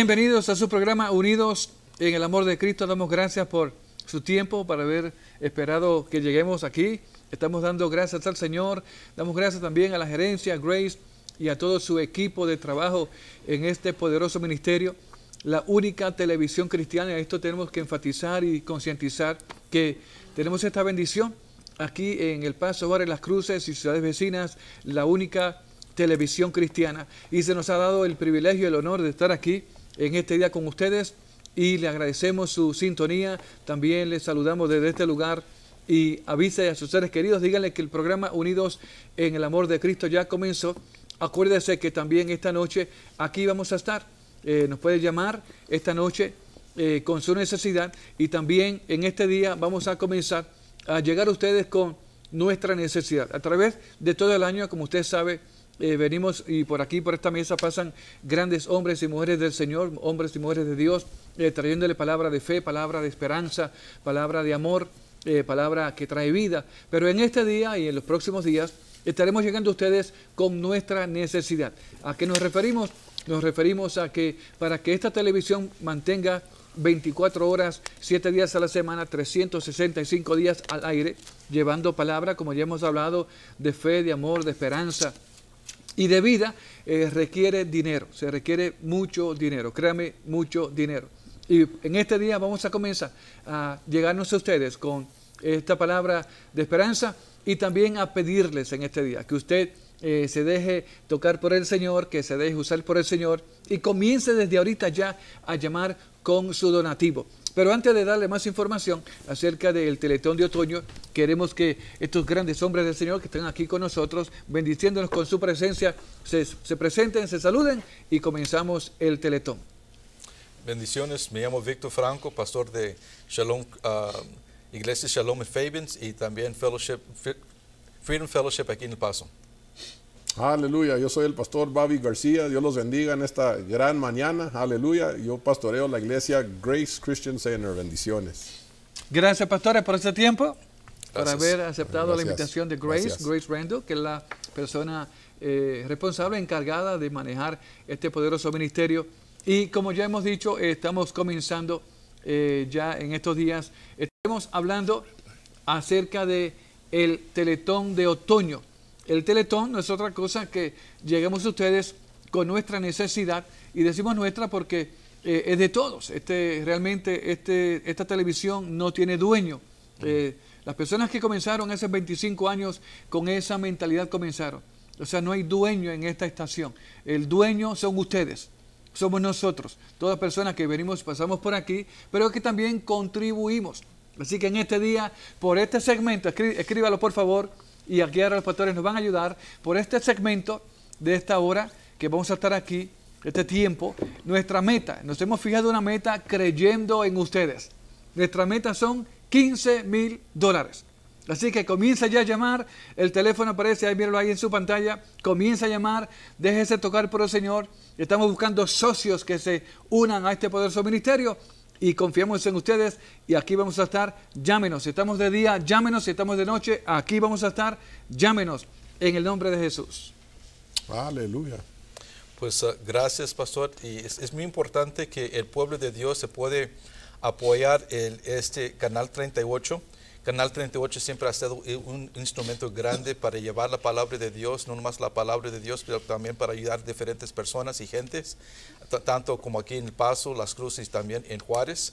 Bienvenidos a su programa Unidos en el Amor de Cristo. Damos gracias por su tiempo, para haber esperado que lleguemos aquí. Estamos dando gracias al Señor. Damos gracias también a la gerencia, Grace y a todo su equipo de trabajo en este poderoso ministerio. La única televisión cristiana, esto tenemos que enfatizar y concientizar que tenemos esta bendición aquí en El Paso, en Las Cruces y ciudades vecinas, la única televisión cristiana. Y se nos ha dado el privilegio y el honor de estar aquí en este día con ustedes y le agradecemos su sintonía. También les saludamos desde este lugar y avise a sus seres queridos, díganle que el programa Unidos en el Amor de Cristo ya comenzó. Acuérdese que también esta noche aquí vamos a estar. Eh, nos puede llamar esta noche eh, con su necesidad y también en este día vamos a comenzar a llegar a ustedes con nuestra necesidad a través de todo el año, como usted sabe eh, venimos y por aquí, por esta mesa, pasan grandes hombres y mujeres del Señor, hombres y mujeres de Dios, eh, trayéndole palabra de fe, palabra de esperanza, palabra de amor, eh, palabra que trae vida. Pero en este día y en los próximos días estaremos llegando a ustedes con nuestra necesidad. ¿A qué nos referimos? Nos referimos a que para que esta televisión mantenga 24 horas, 7 días a la semana, 365 días al aire, llevando palabra, como ya hemos hablado, de fe, de amor, de esperanza, y de vida eh, requiere dinero, se requiere mucho dinero, créame, mucho dinero. Y en este día vamos a comenzar a llegarnos a ustedes con esta palabra de esperanza y también a pedirles en este día que usted eh, se deje tocar por el Señor, que se deje usar por el Señor y comience desde ahorita ya a llamar con su donativo. Pero antes de darle más información acerca del Teletón de Otoño, queremos que estos grandes hombres del Señor que están aquí con nosotros, bendiciéndonos con su presencia, se, presenten, se saluden y comenzamos el Teletón. Bendiciones, me llamo Víctor Franco, pastor de ah, Iglesia Shalom Fabens y también Fellowship, Freedom Fellowship aquí en El Paso. Aleluya, yo soy el pastor Bobby García, Dios los bendiga en esta gran mañana, aleluya, yo pastoreo la iglesia Grace Christian Center, bendiciones. Gracias pastores por este tiempo, por haber aceptado la invitación de Grace, Grace Randall, que es la persona eh, responsable, encargada de manejar este poderoso ministerio. Y como ya hemos dicho, eh, estamos comenzando eh, ya en estos días, estamos hablando acerca de el Teletón de Otoño. El teletón no es otra cosa que lleguemos a ustedes con nuestra necesidad y decimos nuestra porque eh, es de todos. Este, realmente este, esta televisión no tiene dueño. Eh, las personas que comenzaron hace 25 años con esa mentalidad comenzaron. O sea, no hay dueño en esta estación. El dueño son ustedes, somos nosotros, todas personas que venimos, pasamos por aquí, pero que también contribuimos. Así que en este día, por este segmento, escríbalo por favor y aquí ahora los pastores nos van a ayudar por este segmento de esta hora que vamos a estar aquí, este tiempo. Nuestra meta, nos hemos fijado una meta creyendo en ustedes. Nuestra meta son 15 mil dólares. Así que comienza ya a llamar, el teléfono aparece, ahí míralo ahí en su pantalla, comienza a llamar, déjese tocar por el Señor. Estamos buscando socios que se unan a este poderoso ministerio y confiamos en ustedes y aquí vamos a estar. Llámenos, si estamos de día, llámenos, si estamos de noche, aquí vamos a estar. Llámenos en el nombre de Jesús. Aleluya. Pues ah, gracias, pastor. Y es, muy importante que el pueblo de Dios se puede apoyar el, este Canal 38. Canal 38 siempre ha sido un instrumento grande para llevar la palabra de Dios, no nomás la palabra de Dios, pero también para ayudar a diferentes personas y gentes tanto como aquí en El Paso, Las Cruces también en Juárez.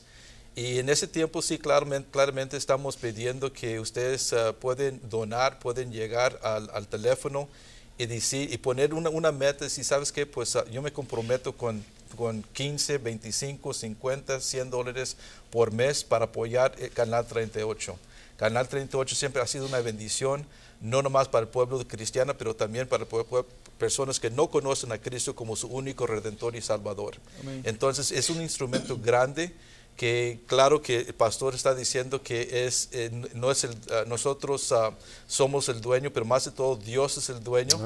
Y en ese tiempo sí, claramente, estamos pidiendo que ustedes eh, pueden donar, pueden llegar al, teléfono y decir y poner una, meta, si sabes que pues ah, yo me comprometo con, con 15, 25, 50, 100 dólares por mes para apoyar el eh, Canal 38. Canal 38 siempre ha sido una bendición, no nomás para el pueblo cristiano, pero también para el pueblo, personas que no conocen a Cristo como su único redentor y salvador. Entonces es un instrumento grande que claro que el pastor está diciendo que es eh, no es el, ah, nosotros ah, somos el dueño pero más de todo Dios es el dueño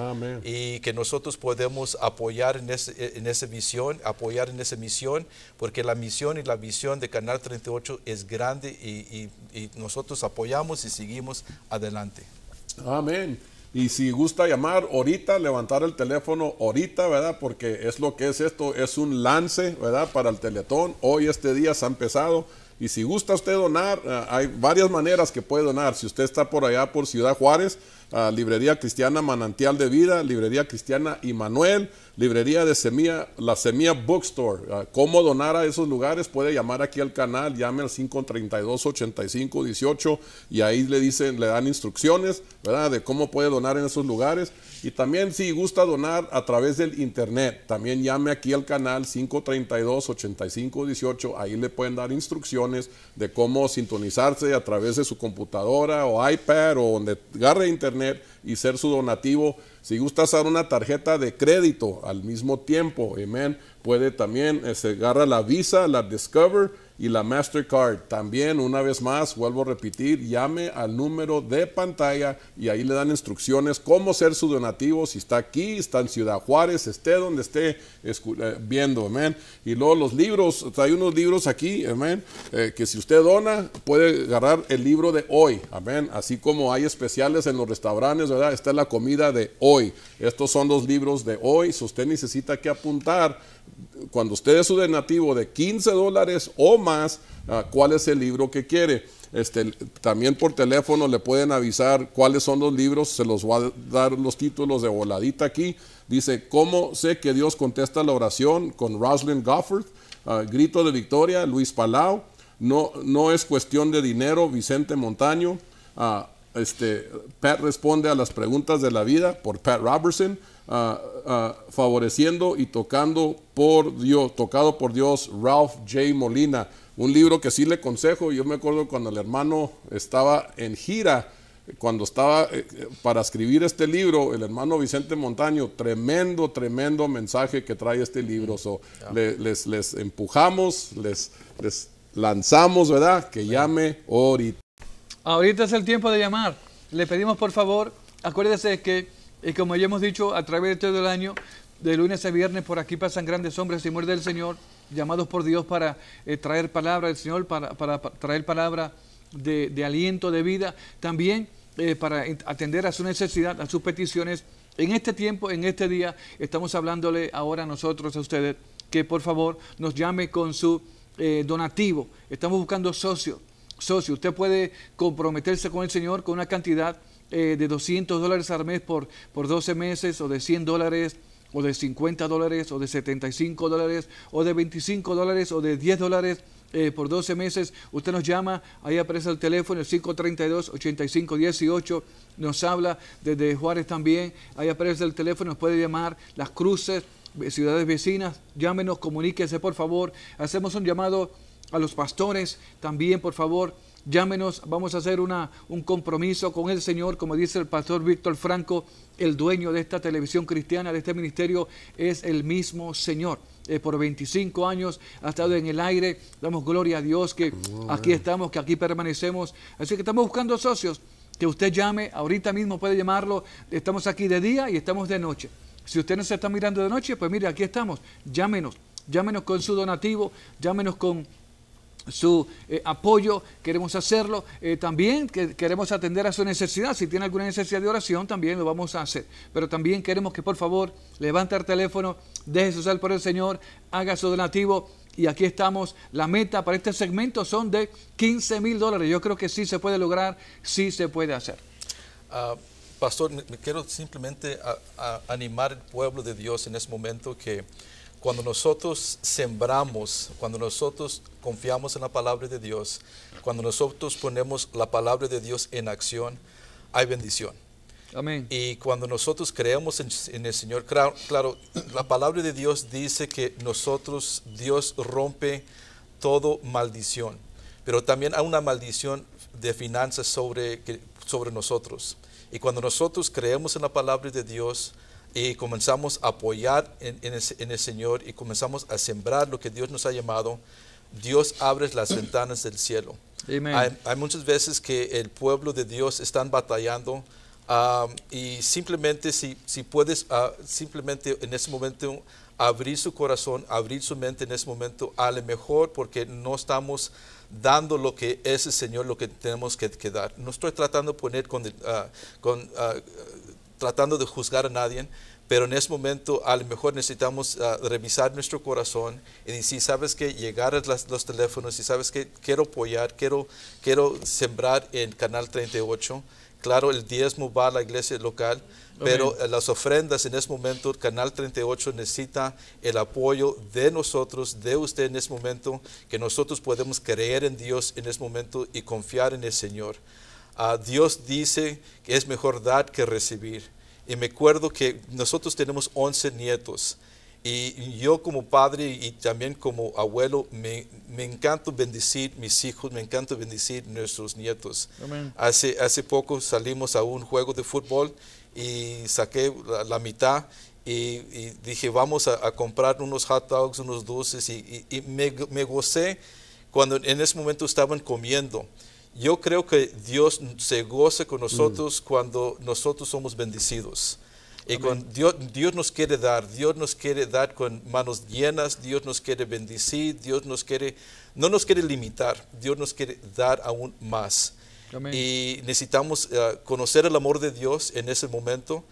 y que nosotros podemos apoyar en, eh, en esa misión apoyar en esa misión porque la misión y la visión de Canal 38 es grande y, y nosotros apoyamos y seguimos adelante Amén y si gusta llamar ahorita, levantar el teléfono ahorita, ¿verdad? Porque es lo que es esto, es un lance, ¿verdad? Para el Teletón. Hoy este día se ha empezado. Y si gusta usted donar, eh, hay varias maneras que puede donar. Si usted está por allá por Ciudad Juárez, Ah, Librería Cristiana Manantial de Vida, Librería Cristiana manuel Librería de Semilla, la Semilla Bookstore. Ah, ¿Cómo donar a esos lugares? Puede llamar aquí al canal, llame al 532-8518 y ahí le dicen, le dan instrucciones, De cómo puede donar en esos lugares. Y también si gusta donar a través del internet, también llame aquí al canal 532-8518, ahí le pueden dar instrucciones de cómo sintonizarse a través de su computadora o iPad o donde agarre internet y ser su donativo. Si gusta usar una tarjeta de crédito al mismo tiempo, amén, puede también, se este, agarra la Visa, la Discover y la Mastercard. También, una vez más, vuelvo a repetir, llame al número de pantalla y ahí le dan instrucciones cómo ser su donativo, si está aquí, está en Ciudad Juárez, esté donde esté eh, viendo, amén. Y luego los libros, hay unos libros aquí, amén, eh, que si usted dona, puede agarrar el libro de hoy, amén. Así como hay especiales en los restaurantes, ¿verdad? Está la comida de hoy. Estos son los libros de hoy, si usted necesita que apuntar, cuando usted es un nativo de 15 dólares o más, ah, cuál es el libro que quiere. Este, también por teléfono le pueden avisar cuáles son los libros, se los voy a dar los títulos de voladita aquí. Dice, ¿Cómo sé que Dios contesta la oración? con Rosalind Gofford, ah, Grito de Victoria, Luis Palau, no, no es cuestión de dinero, Vicente Montaño, ah, este, Pat responde a las preguntas de la vida por Pat Robertson, ah, ah, favoreciendo y tocando por Dios, tocado por Dios, Ralph J. Molina. Un libro que sí le consejo. Yo me acuerdo cuando el hermano estaba en gira, cuando estaba eh, para escribir este libro, el hermano Vicente Montaño, tremendo, tremendo mensaje que trae este libro. So, les, les, empujamos, les, lanzamos, ¿verdad? Que llame ahorita. Ahorita es el tiempo de llamar. Le pedimos por favor, acuérdese que, eh, como ya hemos dicho, a través de todo el año, de lunes a viernes por aquí pasan grandes hombres y muerte del Señor, llamados por Dios para eh, traer palabra del Señor, para, traer palabra de, aliento, de vida, también eh, para atender a su necesidad, a sus peticiones. En este tiempo, en este día, estamos hablándole ahora a nosotros, a ustedes, que por favor nos llame con su donativo. Estamos buscando socios socio, usted puede comprometerse con el Señor con una cantidad eh, de 200 dólares al mes por, por 12 meses o de 100 dólares o de 50 dólares o de 75 dólares o de 25 dólares o de 10 dólares. Eh, por 12 meses, usted nos llama, ahí aparece el teléfono, el 532-8518, nos habla desde Juárez también, ahí aparece el teléfono, nos puede llamar, las cruces, eh, ciudades vecinas, llámenos, comuníquese por favor, hacemos un llamado a los pastores también, por favor. Llámenos, vamos a hacer una, un compromiso con el Señor, como dice el pastor Víctor Franco, el dueño de esta televisión cristiana, de este ministerio, es el mismo Señor. Eh, por 25 años ha estado en el aire, damos gloria a Dios que aquí estamos, que aquí permanecemos. Así que estamos buscando socios, que usted llame, ahorita mismo puede llamarlo, estamos aquí de día y estamos de noche. Si usted no se está mirando de noche, pues mire, aquí estamos, llámenos, llámenos con su donativo, llámenos con su eh, apoyo, queremos hacerlo. Eh, también queremos atender a su necesidad. Si tiene alguna necesidad de oración, también lo vamos a hacer. Pero también queremos que por favor levante el teléfono, deje su sal por el Señor, haga su donativo. Y aquí estamos. La meta para este segmento son de 15 mil dólares. Yo creo que sí se puede lograr, sí se puede hacer. Ah, pastor, me, quiero simplemente animar al pueblo de Dios en este momento que cuando nosotros sembramos, cuando nosotros confiamos en la palabra de Dios, cuando nosotros ponemos la palabra de Dios en acción, hay bendición. Amén. Y cuando nosotros creemos en, el Señor, claro, la palabra de Dios dice que nosotros, Dios rompe todo maldición, pero también hay una maldición de finanzas sobre, sobre nosotros. Y cuando nosotros creemos en la palabra de Dios, y comenzamos a apoyar en, el, Señor y comenzamos a sembrar lo que Dios nos ha llamado, Dios abre las ventanas del cielo. Hay, muchas veces que el pueblo de Dios están batallando um, y simplemente si, si puedes, ah, simplemente en ese momento abrir su corazón, abrir su mente en ese momento, a lo mejor porque no estamos dando lo que es el Señor, lo que tenemos que, dar. No estoy tratando de poner con, ah, con ah, tratando de juzgar a nadie, pero en ese momento a lo mejor necesitamos ah, revisar nuestro corazón y decir, sabes que llegar a los teléfonos y sabes que quiero apoyar, quiero, quiero sembrar en Canal 38. Claro, el diezmo va a la iglesia local, pero eh, las ofrendas en ese momento, Canal 38 necesita el apoyo de nosotros, de usted en ese momento, que nosotros podemos creer en Dios en ese momento y confiar en el Señor. Dios dice que es mejor dar que recibir. Y me acuerdo que nosotros tenemos 11 nietos. Y yo como padre y también como abuelo, me, me encanta bendecir mis hijos, me encanta bendecir nuestros nietos. Hace, hace poco salimos a un juego de fútbol y saqué la, mitad y, dije, vamos a, comprar unos hot dogs, unos dulces y, me, me, gocé cuando en ese momento estaban comiendo. Yo creo que Dios se goza con nosotros cuando nosotros somos bendecidos. Y con Dios, Dios nos quiere dar, Dios nos quiere dar con manos llenas, Dios nos quiere bendecir, Dios nos quiere, no nos quiere limitar, Dios nos quiere dar aún más. Y necesitamos eh, conocer el amor de Dios en ese momento.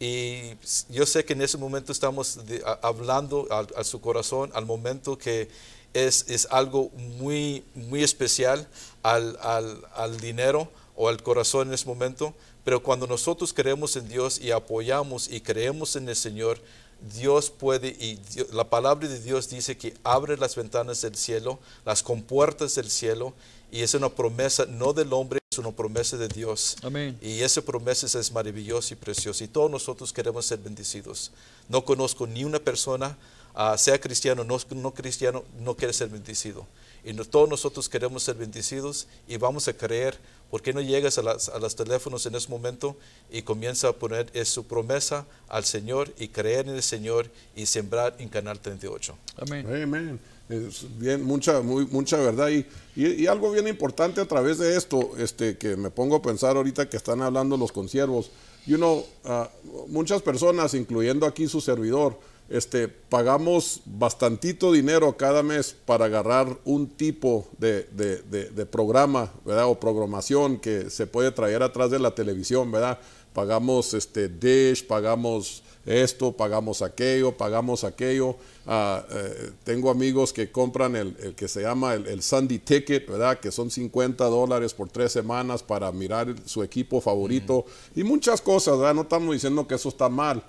Y yo sé que en ese momento estamos hablando a, su corazón, al momento que es, algo muy, muy especial al, al, dinero o al corazón en ese momento, pero cuando nosotros creemos en Dios y apoyamos y creemos en el Señor, Dios puede, y la palabra de Dios dice que abre las ventanas del cielo, las compuertas del cielo, y es una promesa no del hombre, es una promesa de Dios. Amén. Y esa promesa es maravillosa y preciosa, y todos nosotros queremos ser bendecidos. No conozco ni una persona sea cristiano, no, no cristiano, no quiere ser bendecido. Y todos nosotros queremos ser bendecidos y vamos a creer. ¿Por qué no llegas a, las, a los teléfonos en ese momento y comienza a poner es su promesa al Señor y creer en el Señor y sembrar en Canal 38? Amén. Amén. bien, mucha, muy, mucha verdad. Y, y, algo bien importante a través de esto, este, que me pongo a pensar ahorita que están hablando los consiervos. Y uno, ah, muchas personas, incluyendo aquí su servidor, este, pagamos bastantito dinero cada mes para agarrar un tipo de, programa, O programación que se puede traer atrás de la televisión, ¿verdad? Pagamos este, Dish, pagamos esto, pagamos aquello, pagamos aquello. Ah, eh, tengo amigos que compran el, que se llama el, el, Sunday Ticket, ¿verdad? Que son 50 dólares por tres semanas para mirar su equipo favorito y muchas cosas, No estamos diciendo que eso está mal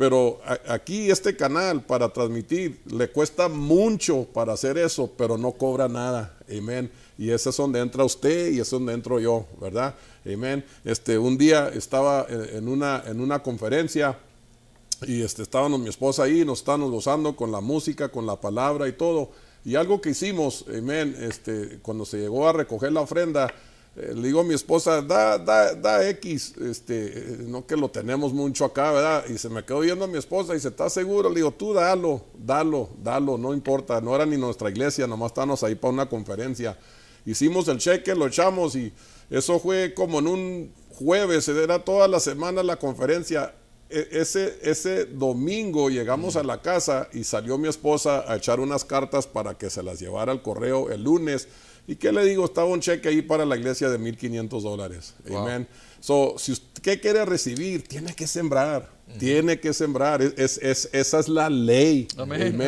pero aquí este canal para transmitir le cuesta mucho para hacer eso, pero no cobra nada. Amén. Y ese es donde entra usted y es donde entro yo, ¿verdad? Amén. Este, un día estaba en una, en una conferencia y este, estábamos mi esposa ahí, nos estábamos gozando con la música, con la palabra y todo. Y algo que hicimos, amén, este, cuando se llegó a recoger la ofrenda, eh, le digo a mi esposa, da, da, da X, este, eh, no que lo tenemos mucho acá, ¿verdad? Y se me quedó viendo a mi esposa y se está seguro? Le digo, tú dalo, dalo, dalo, no importa, no era ni nuestra iglesia, nomás estábamos ahí para una conferencia. Hicimos el cheque, lo echamos y eso fue como en un jueves, era toda la semana la conferencia. E, ese, ese domingo llegamos a la casa y salió mi esposa a echar unas cartas para que se las llevara al correo el lunes ¿Y qué le digo? Estaba un cheque ahí para la iglesia de 1.500 dólares. Amén. So, si usted quiere recibir, tiene que sembrar. Tiene que sembrar. esa es la ley. Amén.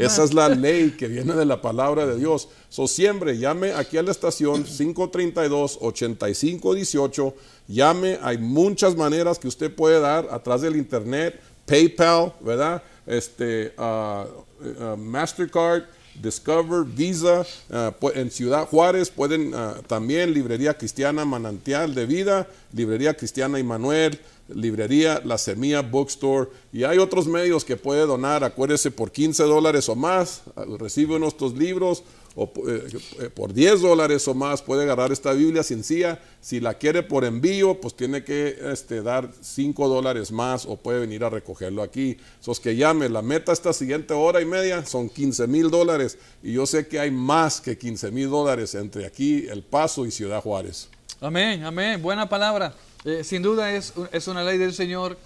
esa es la ley que viene de la palabra de Dios. So, siempre llame aquí a la estación 532-8518. Llame. Hay muchas maneras que usted puede dar atrás del internet. PayPal, ¿verdad? Este, ah, eh, ah, Mastercard. Discover, Visa, eh, en Ciudad Juárez pueden eh, también Librería Cristiana Manantial de Vida, Librería Cristiana manuel Librería La Semilla Bookstore y hay otros medios que puede donar, acuérdese por 15 dólares o más, recibe nuestros libros eh, por 10 dólares o más puede agarrar esta Biblia sencilla. Si la quiere por envío, pues tiene que este, dar 5 dólares más o puede venir a recogerlo aquí. Sos que llame, la meta esta siguiente hora y media son 15 mil dólares. Y yo sé que hay más que 15 mil dólares entre aquí, El Paso y Ciudad Juárez. Amén, amén, buena palabra. Eh, sin duda es, es, una ley del Señor.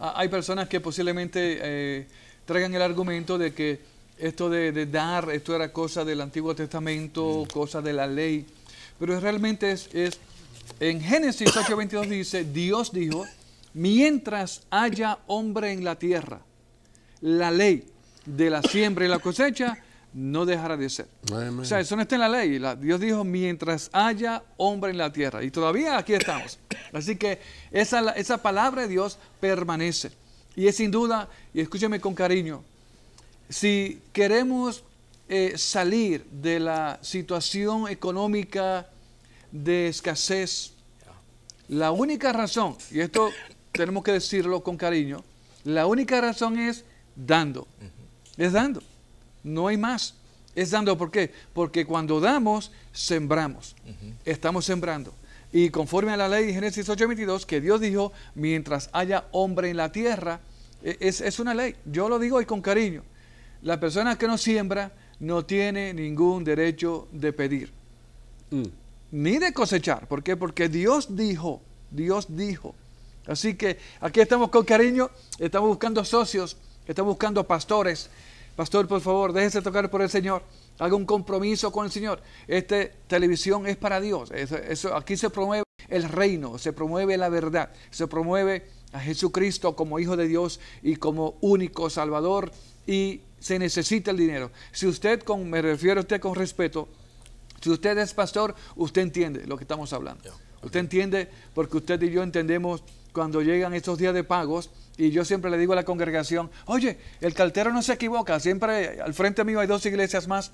Ah, hay personas que posiblemente eh, traigan el argumento de que esto de, dar, esto era cosa del Antiguo Testamento, cosa de la ley, pero realmente es, en Génesis 8:22 dice, Dios dijo, mientras haya hombre en la tierra, la ley de la siembra y la cosecha no dejará de ser. O sea, eso no está en la ley. Dios dijo, mientras haya hombre en la tierra. Y todavía aquí estamos. Así que esa, esa palabra de Dios permanece. Y es sin duda, y escúcheme con cariño, si queremos eh, salir de la situación económica de escasez, la única razón, y esto tenemos que decirlo con cariño, la única razón es dando. Es dando. No hay más. Es dando. ¿Por qué? Porque cuando damos, sembramos. Estamos sembrando. Y conforme a la ley de Génesis 8:22, que Dios dijo, mientras haya hombre en la tierra, e-, es, es, una ley. Yo lo digo y con cariño. La persona que no siembra no tiene ningún derecho de pedir, mm. ni de cosechar. ¿Por qué? Porque Dios dijo, Dios dijo. Así que aquí estamos con cariño, estamos buscando socios, estamos buscando pastores. Pastor, por favor, déjese tocar por el Señor. Haga un compromiso con el Señor. Esta televisión es para Dios. aquí se promueve el reino, se promueve la verdad, se promueve a Jesucristo como Hijo de Dios y como único Salvador y se necesita el dinero. Si usted, con, me refiero a usted con respeto, si usted es pastor, usted entiende lo que estamos hablando. Usted entiende porque usted y yo entendemos cuando llegan estos días de pagos y yo siempre le digo a la congregación, oye, el cartero no se equivoca, siempre al frente mío hay dos iglesias más.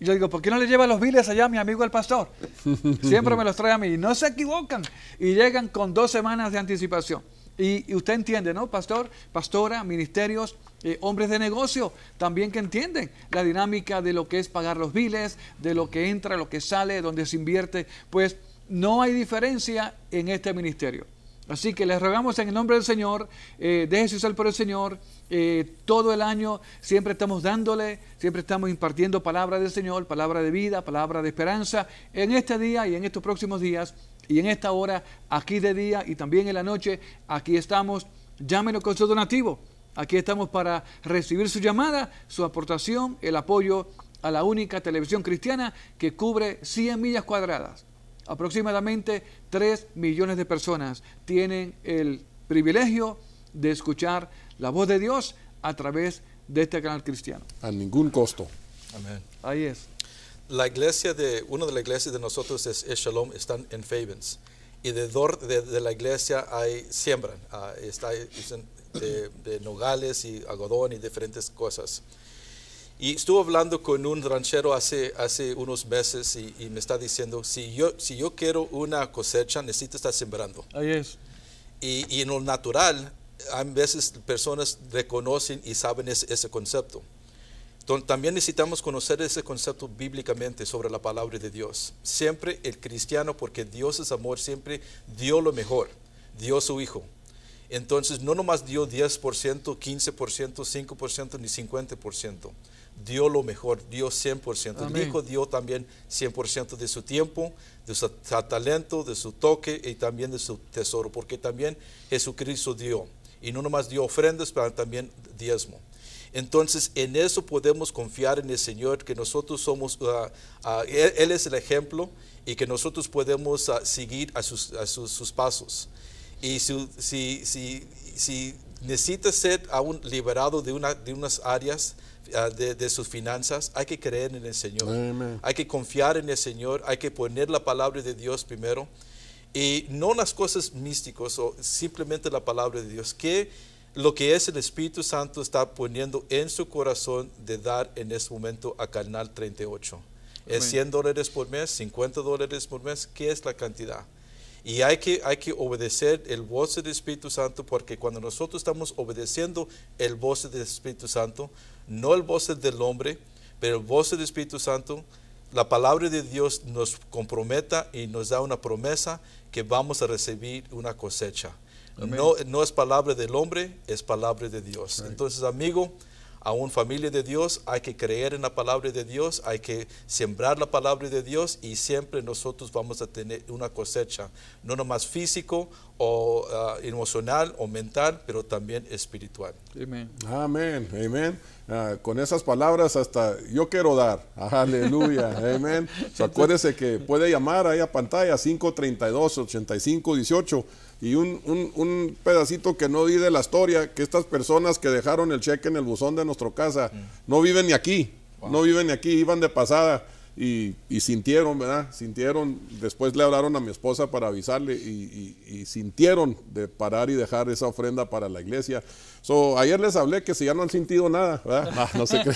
Y yo digo, ¿por qué no le lleva los biles allá a mi amigo el pastor? Siempre me los trae a mí. Y no se equivocan. Y llegan con dos semanas de anticipación. Y, usted entiende, ¿no, pastor? Pastora, ministerios, eh, hombres de negocio también que entienden la dinámica de lo que es pagar los biles, de lo que entra, lo que sale, donde se invierte. Pues no hay diferencia en este ministerio. Así que les rogamos en el nombre del Señor, eh, déjese usar por el Señor. Eh, todo el año siempre estamos dándole, siempre estamos impartiendo palabra del Señor, palabra de vida, palabra de esperanza. En este día y en estos próximos días y en esta hora, aquí de día y también en la noche, aquí estamos. Llámenos con su donativo. Aquí estamos para recibir su llamada, su aportación, el apoyo a la única televisión cristiana que cubre 100 millas cuadradas. Aproximadamente 3 millones de personas tienen el privilegio de escuchar la voz de Dios a través de este canal cristiano. A ningún costo. Amén. Ahí es la iglesia de, una de las iglesias de nosotros es, Shalom, están en Fabens. Y de, de, de la iglesia hay, siembran, ah, está, de, nogales y algodón y diferentes cosas. Y estuve hablando con un ranchero hace, hace unos meses y, me está diciendo, si yo, si yo quiero una cosecha, necesito estar sembrando. Ahí es. Y, y en lo natural, a veces personas reconocen y saben ese, ese concepto también necesitamos conocer ese concepto bíblicamente sobre la palabra de Dios. Siempre el cristiano, porque Dios es amor, siempre dio lo mejor, dio su Hijo. Entonces no nomás dio 10%, 15%, 5% ni 50%. Dio lo mejor, dio 100%. El Hijo dio también 100% de su tiempo, de su talento, de su toque y también de su tesoro, porque también Jesucristo dio. Y no nomás dio ofrendas, pero también diezmo. Entonces, en eso podemos confiar en el Señor, que nosotros somos, ah, ah, él, es el ejemplo y que nosotros podemos ah, seguir a sus, pasos. Y si, si, si, si necesita ser aún liberado de, una, de unas áreas, de, sus finanzas, hay que creer en el Señor. Hay que confiar en el Señor, hay que poner la palabra de Dios primero. Y no las cosas místicas o simplemente la palabra de Dios. ¿Qué, lo que es el Espíritu Santo está poniendo en su corazón de dar en este momento a Canal 38. Es 100 dólares por mes, 50 dólares por mes, ¿qué es la cantidad? Y hay que, hay que obedecer el voz del Espíritu Santo porque cuando nosotros estamos obedeciendo el voz del Espíritu Santo, no el voz del hombre, pero el voz del Espíritu Santo, la palabra de Dios nos comprometa y nos da una promesa que vamos a recibir una cosecha. No, es palabra del hombre, es palabra de Dios. Entonces, amigo, aún familia de Dios, hay que creer en la palabra de Dios, hay que sembrar la palabra de Dios y siempre nosotros vamos a tener una cosecha, no nomás físico o ah, emocional o mental, pero también espiritual. Amén. Amén. Ah, con esas palabras hasta yo quiero dar. Aleluya. Amén. acuérdese que puede llamar ahí a pantalla 532 8518 y un, un, pedacito que no di de la historia, que estas personas que dejaron el cheque en el buzón de nuestra casa no viven ni aquí, no viven ni aquí, iban de pasada y, sintieron, ¿verdad? Sintieron, después le hablaron a mi esposa para avisarle y, sintieron de parar y dejar esa ofrenda para la iglesia. So, ayer les hablé que si ya no han sentido nada, ¿verdad? Ah, no, no sé qué.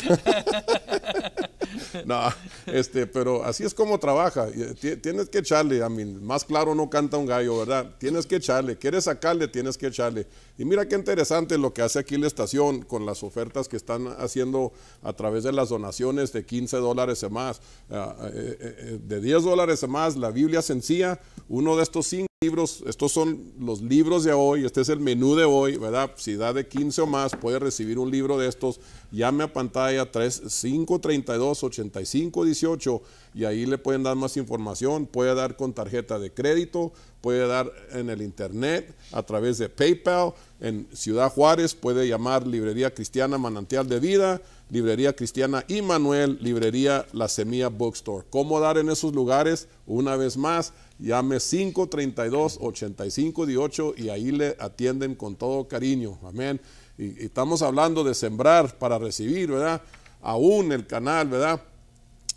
no, este, pero así es como trabaja. Eh, tienes que echarle, a mí, más claro no canta un gallo, ¿verdad? Tienes que echarle, quieres sacarle, tienes que echarle. Y mira qué interesante lo que hace aquí la estación con las ofertas que están haciendo a través de las donaciones de 15 dólares más, ah, eh, eh, eh, de 10 dólares o más, la Biblia sencilla, uno de estos cinco libros, estos son los libros de hoy, este es el menú de hoy, ¿verdad? Si da de 15 o más, puede recibir un libro de estos, llame a pantalla 3532-8518 y ahí le pueden dar más información, puede dar con tarjeta de crédito, puede dar en el internet, a través de PayPal, en Ciudad Juárez puede llamar Librería Cristiana Manantial de Vida, Librería Cristiana y Librería La Semilla Bookstore. ¿Cómo dar en esos lugares? Una vez más, llame 532-8518 y ahí le atienden con todo cariño. Amén. y estamos hablando de sembrar para recibir, ¿verdad? Aún el canal, ¿verdad?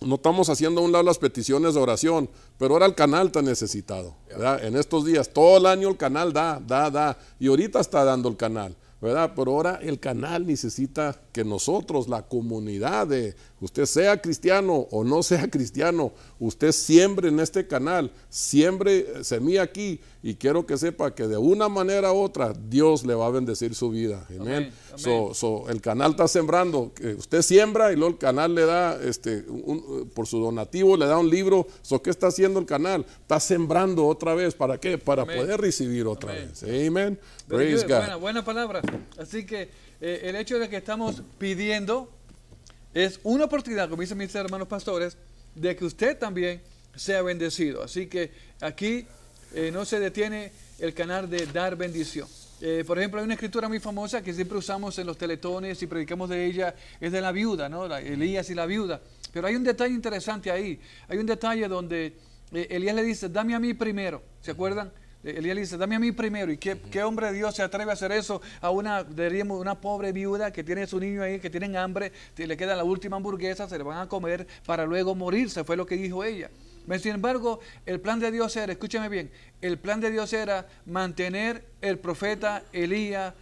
no estamos haciendo a un lado las peticiones de oración, pero ahora el canal está necesitado. En estos días, todo el año el canal da, da, da, y ahorita está dando el canal. ¿verdad? Pero ahora el canal necesita que nosotros, la comunidad de, Usted sea cristiano o no sea cristiano, usted siembre en este canal, siembre semilla aquí y quiero que sepa que de una manera u otra Dios le va a bendecir su vida. Amén. So, el canal está sembrando, usted siembra y luego el canal le da, este, por su donativo le da un libro. So, ¿Qué está haciendo el canal? Está sembrando otra vez. ¿Para qué? Para poder recibir otra vez. Amén. Praise Buena, palabra. Así que eh, el hecho de que estamos pidiendo es una oportunidad, como dicen mis hermanos pastores, de que usted también sea bendecido. Así que aquí eh, no se detiene el canal de dar bendición. Eh, por ejemplo, hay una escritura muy famosa que siempre usamos en los teletones y predicamos de ella, es de la viuda, ¿no? Elías y la viuda. Pero hay un detalle interesante ahí. Hay un detalle donde eh, Elías le dice, dame a mí primero. ¿Se acuerdan? Eh, Elías dice, dame a mí primero. ¿Y qué, hombre de Dios se atreve a hacer eso a una, una pobre viuda que tiene a su niño ahí, que tienen hambre, le queda la última hamburguesa, se le van a comer para luego morirse? Fue lo que dijo ella. Sin embargo, el plan de Dios era, escúchame bien, el plan de Dios era mantener el profeta Elías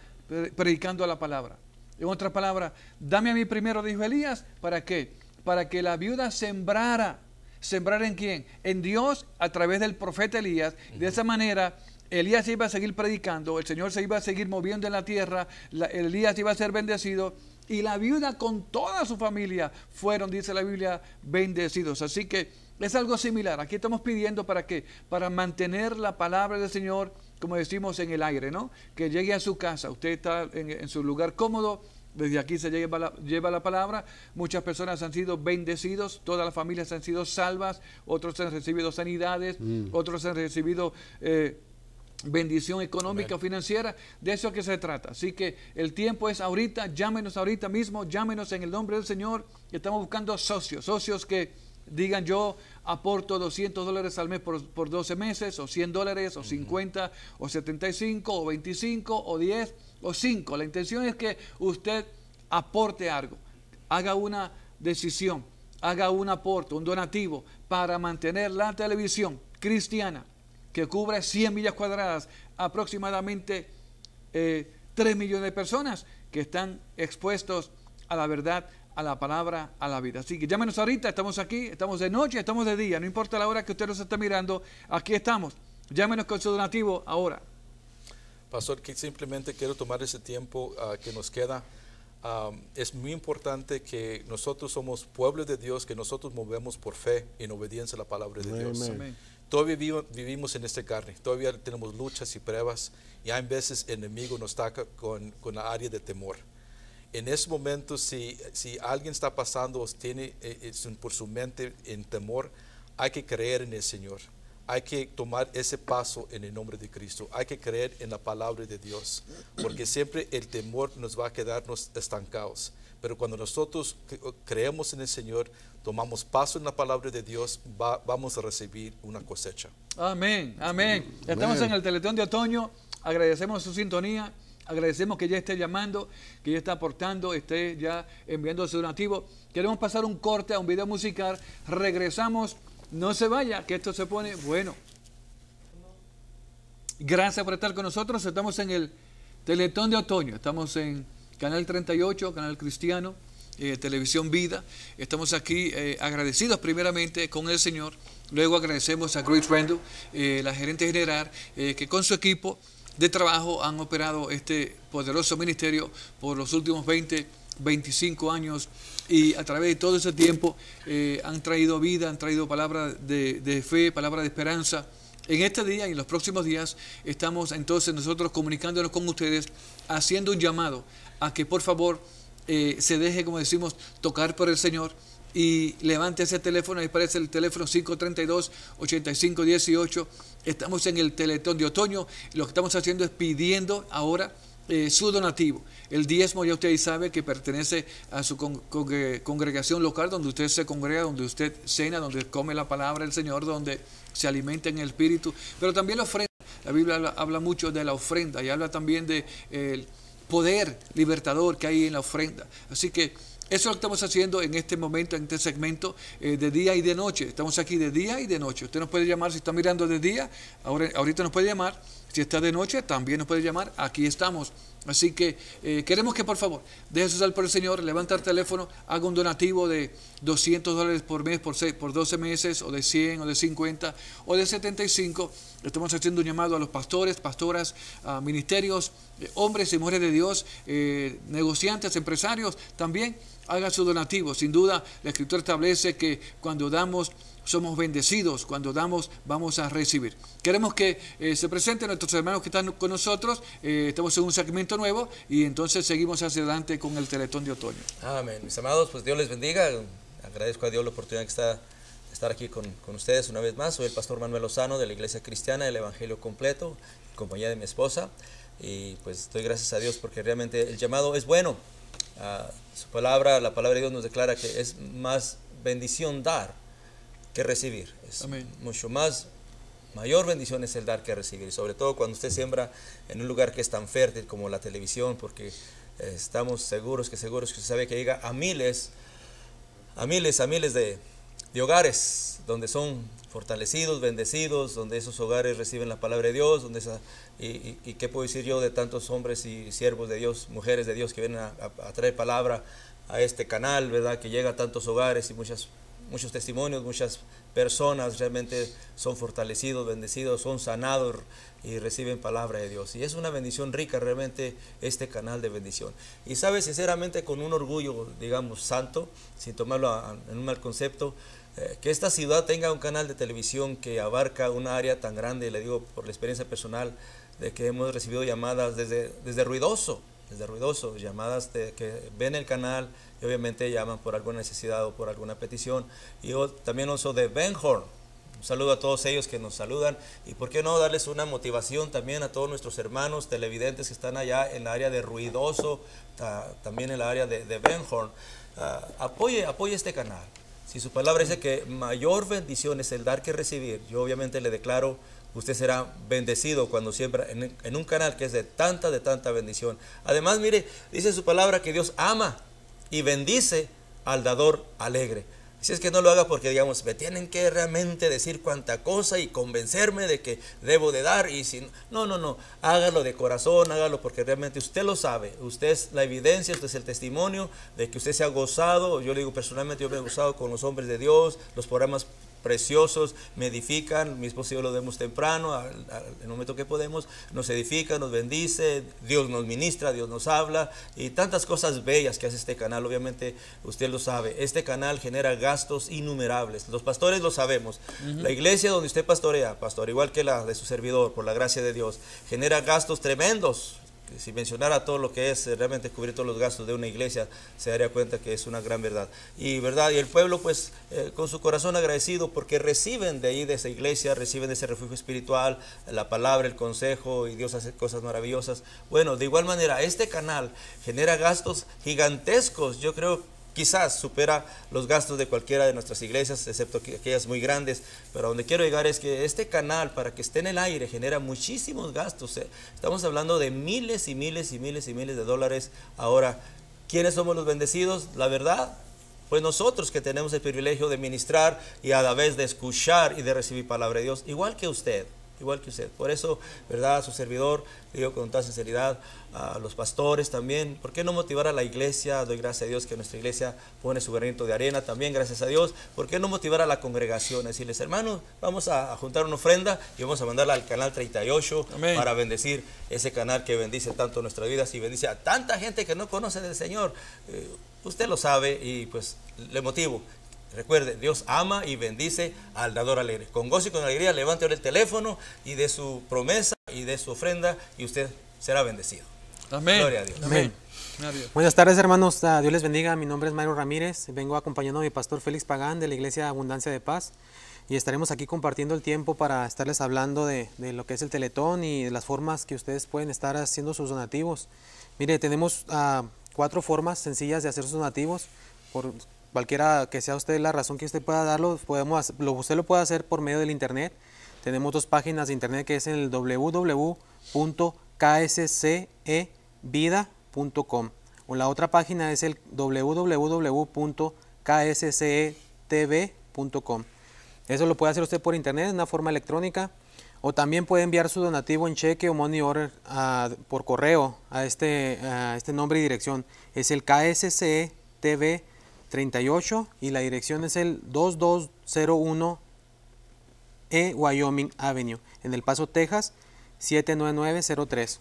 predicando la palabra. En otras palabras, dame a mí primero, dijo Elías, ¿para qué? Para que la viuda sembrara ¿Sembrar en quién? En Dios a través del profeta Elías. De esa manera Elías iba a seguir predicando, el Señor se iba a seguir moviendo en la tierra, Elías iba a ser bendecido y la viuda con toda su familia fueron, dice la Biblia, bendecidos. Así que es algo similar. Aquí estamos pidiendo para que, para mantener la palabra del Señor, como decimos, en el aire, ¿no? Que llegue a su casa, usted está en su lugar cómodo desde aquí se lleva la, palabra. Muchas personas han sido bendecidos, todas las familias han sido salvas, otros han recibido sanidades, mm. otros han recibido... Eh, bendición económica, o financiera, de eso que se trata. Así que el tiempo es ahorita, llámenos ahorita mismo, llámenos en el nombre del Señor. Estamos buscando socios, socios que digan yo aporto 200 dólares al mes por, 12 meses, o 100 dólares, o 50, o 75, o 25, o 10, o 5. La intención es que usted aporte algo, haga una decisión, haga un aporte, un donativo para mantener la televisión cristiana que cubre 100 millas cuadradas, aproximadamente 3 eh, millones de personas que están expuestos a la verdad, a la palabra, a la vida. Así que llámenos ahorita, estamos aquí, estamos de noche, estamos de día, no importa la hora que usted nos esté mirando, aquí estamos. Llámenos con su donativo ahora. Pastor, que simplemente quiero tomar ese tiempo ah, que nos queda. Ah, es muy importante que nosotros somos pueblo de Dios, que nosotros movemos por fe en obediencia a la palabra de Dios. Todavía vivimos en este carne, todavía tenemos luchas y pruebas, y hay veces enemigo nos taca con, con la área de temor en ese momento, si, si alguien está pasando o tiene eh, eh, por su mente en temor, hay que creer en el Señor. Hay que tomar ese paso en el nombre de Cristo. Hay que creer en la palabra de Dios. Porque siempre el temor nos va a quedarnos estancados. Pero cuando nosotros creemos en el Señor, tomamos paso en la palabra de Dios, vamos a recibir una cosecha. Amén, amén. Estamos en el Teletón de Otoño. Agradecemos su sintonía. Agradecemos que ya esté llamando, que ya está aportando, esté ya enviando su donativo. Queremos pasar un corte a un video musical. Regresamos. No se vaya, que esto se pone bueno. Gracias por estar con nosotros. Estamos en el Teletón de Otoño. Estamos en Canal 38, Canal Cristiano, eh, Televisión Vida. Estamos aquí eh, agradecidos primeramente con el Señor. Luego agradecemos a Great Randall, eh, la gerente general, que con su equipo de trabajo han operado este poderoso ministerio por los últimos 20, 25 años y a través de todo ese tiempo eh, han traído vida, han traído palabra de, fe, palabra de esperanza. En este día y en los próximos días estamos entonces nosotros comunicándonos con ustedes, haciendo un llamado a que por favor eh, se deje, como decimos, tocar por el Señor, y levante ese teléfono, ahí aparece el teléfono 532-8518. Estamos en el Teletón de Otoño. Lo que estamos haciendo es pidiendo ahora eh, su donativo. El diezmo ya usted sabe que pertenece a su congregación local, donde usted se congrega, donde usted cena, donde come la palabra del Señor, donde se alimenta en el Espíritu. Pero también la ofrenda. La Biblia habla, mucho de la ofrenda y habla también de... el poder libertador que hay en la ofrenda. Así que eso es lo que estamos haciendo en este momento, en este segmento eh, de día y de noche. Estamos aquí de día y de noche. Usted nos puede llamar si está mirando de día, ahora, ahorita nos puede llamar si está de noche, también nos puede llamar. Aquí estamos. Así que eh, queremos que por favor dejes de por el Señor, levanta el teléfono, haga un donativo de 200 dólares por mes, por, 6, 12 meses, o de 100, o de 50, o de 75. Estamos haciendo un llamado a los pastores, pastoras, a ministerios, eh, hombres y mujeres de Dios, eh, negociantes, empresarios, también hagan su donativo. Sin duda, la Escritura establece que cuando damos somos bendecidos. Cuando damos, vamos a recibir. Queremos que eh, se presenten nuestros hermanos que están con nosotros. Eh, estamos en un segmento nuevo y entonces seguimos hacia adelante con el Teletón de Otoño. Amén. Mis amados, pues Dios les bendiga. Agradezco a Dios la oportunidad de estar aquí con, ustedes una vez más. Soy el pastor Manuel Lozano de la Iglesia Cristiana del Evangelio Completo, en compañía de mi esposa. Y pues doy gracias a Dios porque realmente el llamado es bueno. Ah, su palabra, la palabra de Dios nos declara que es más bendición dar que recibir. mucho más, mayor bendición es el dar que recibir. Sobre todo cuando usted siembra en un lugar que es tan fértil como la televisión, porque eh, estamos seguros que seguros que se sabe que llega a miles, a miles, a miles de, hogares donde son fortalecidos, bendecidos, donde esos hogares reciben la palabra de Dios, donde esa, y, qué puedo decir yo de tantos hombres y siervos de Dios, mujeres de Dios que vienen a, a traer palabra a este canal, ¿verdad? Que llega a tantos hogares y muchas muchos testimonios, muchas personas realmente son fortalecidos, bendecidos, son sanados y reciben palabra de Dios. Y es una bendición rica realmente este canal de bendición. Y sabe, sinceramente, con un orgullo, digamos, santo, sin tomarlo en un mal concepto, eh, que esta ciudad tenga un canal de televisión que abarca un área tan grande, le digo por la experiencia personal, de que hemos recibido llamadas desde, desde ruidoso, desde ruidoso, llamadas que ven el canal y obviamente llaman por alguna necesidad o por alguna petición. Y yo también uso de Benhorn. Un saludo a todos ellos que nos saludan y por qué no darles una motivación también a todos nuestros hermanos televidentes que están allá en la área de Ruidoso, también en la área de, de Benhorn. Ah, apoye, apoye este canal. Si su palabra dice que mayor bendición es el dar que recibir, yo obviamente le declaro usted será bendecido cuando siembra en, un canal que es de tanta, de tanta bendición. Además, mire, dice su palabra que Dios ama y bendice al dador alegre. Si es que no lo haga porque, digamos, me tienen que realmente decir cuánta cosa y convencerme de que debo de dar. Y si no, no, no, hágalo de corazón, hágalo porque realmente usted lo sabe. Usted es la evidencia, usted es el testimonio de que usted se ha gozado. Yo le digo personalmente, yo me he gozado con los hombres de Dios, los programas preciosos, me edifican, mismo si lo vemos temprano, en el momento que podemos, nos edifica, nos bendice, Dios nos ministra, Dios nos habla y tantas cosas bellas que hace este canal, obviamente usted lo sabe, este canal genera gastos innumerables, los pastores lo sabemos, la iglesia donde usted pastorea, pastor, igual que la de su servidor, por la gracia de Dios, genera gastos tremendos, eh, si mencionara todo lo que es eh, realmente cubrir todos los gastos de una iglesia, se daría cuenta que es una gran verdad. Y verdad, y el pueblo pues eh, con su corazón agradecido porque reciben de ahí, de esa iglesia, reciben de ese refugio espiritual, la palabra, el consejo y Dios hace cosas maravillosas. Bueno, de igual manera, este canal genera gastos gigantescos. Yo creo quizás supera los gastos de cualquiera de nuestras iglesias, excepto aquellas muy grandes, pero donde quiero llegar es que este canal, para que esté en el aire, genera muchísimos gastos. ¿eh? Estamos hablando de miles y miles y miles y miles de dólares. Ahora, ¿quiénes somos los bendecidos? La verdad, pues nosotros que tenemos el privilegio de ministrar y a la vez de escuchar y de recibir palabra de Dios, igual que usted igual que usted. Por eso, ¿verdad? A su servidor, le digo con toda sinceridad, a los pastores también, ¿por qué no motivar a la iglesia? Doy gracias a Dios que nuestra iglesia pone su granito de arena también, gracias a Dios. ¿Por qué no motivar a la congregación? Decirles, hermanos, vamos a, juntar una ofrenda y vamos a mandarla al canal 38 para bendecir ese canal que bendice tanto nuestras vidas y bendice a tanta gente que no conoce del Señor. Eh, usted lo sabe y pues le motivo Recuerde, Dios ama y bendice al dador alegre. Con gozo y con alegría levante el teléfono y de su promesa y de su ofrenda y usted será bendecido. Amén. Gloria a Dios. Amén. Buenas tardes hermanos, ah, Dios les bendiga. Mi nombre es Mario Ramírez, vengo acompañando a mi pastor Félix Pagán de la Iglesia Abundancia de Paz y estaremos aquí compartiendo el tiempo para estarles hablando de, lo que es el teletón y de las formas que ustedes pueden estar haciendo sus donativos. Mire, tenemos ah, cuatro formas sencillas de hacer sus donativos por cualquiera que sea usted la razón que usted pueda darlo, podemos, lo, usted lo puede hacer por medio del internet. Tenemos dos páginas de internet que es el www.kscevida.com o la otra página es el www.kscetv.com. Eso lo puede hacer usted por internet, de una forma electrónica, o también puede enviar su donativo en cheque o money order por correo a este, este nombre y dirección. Es el kscetv.com 38 y la dirección es el 2201 E Wyoming Avenue en El Paso, Texas 79903.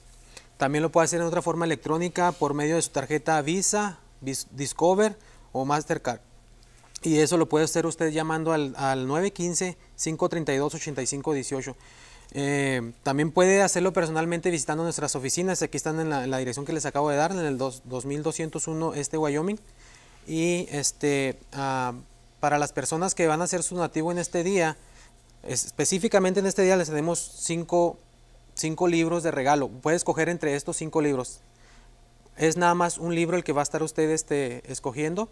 También lo puede hacer en otra forma electrónica por medio de su tarjeta Visa, Discover o Mastercard. Y eso lo puede hacer usted llamando al, 915-532-8518. Eh, también puede hacerlo personalmente visitando nuestras oficinas. Aquí están en la, dirección que les acabo de dar, en el 2201 este Wyoming. Y este, ah, para las personas que van a ser su nativo en este día, específicamente en este día les tenemos cinco, libros de regalo. Puede escoger entre estos cinco libros. Es nada más un libro el que va a estar usted este, escogiendo.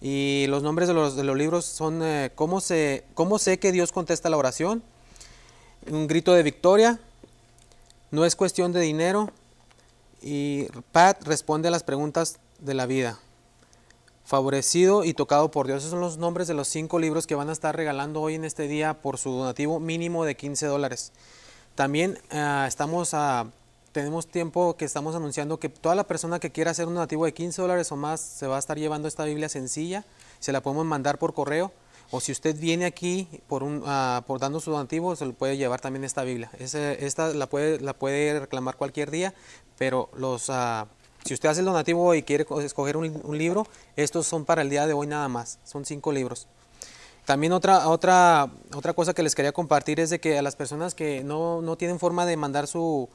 Y los nombres de los, de los libros son eh, ¿cómo, se, ¿Cómo sé que Dios contesta la oración? Un grito de victoria. No es cuestión de dinero. Y Pat responde a las preguntas de la vida. Favorecido y tocado por Dios. Esos son los nombres de los cinco libros que van a estar regalando hoy en este día por su donativo mínimo de 15 dólares. También eh, estamos tenemos tiempo que estamos anunciando que toda la persona que quiera hacer un donativo de 15 dólares o más se va a estar llevando esta Biblia sencilla. Se la podemos mandar por correo. O si usted viene aquí por, un, ah, dando su donativo, se lo puede llevar también esta Biblia. esta la puede, la puede reclamar cualquier día, pero los... Ah, si usted hace el donativo y quiere escoger un, libro, estos son para el día de hoy nada más, son cinco libros. También otra, otra, otra cosa que les quería compartir es de que a las personas que no, no tienen forma de mandar su,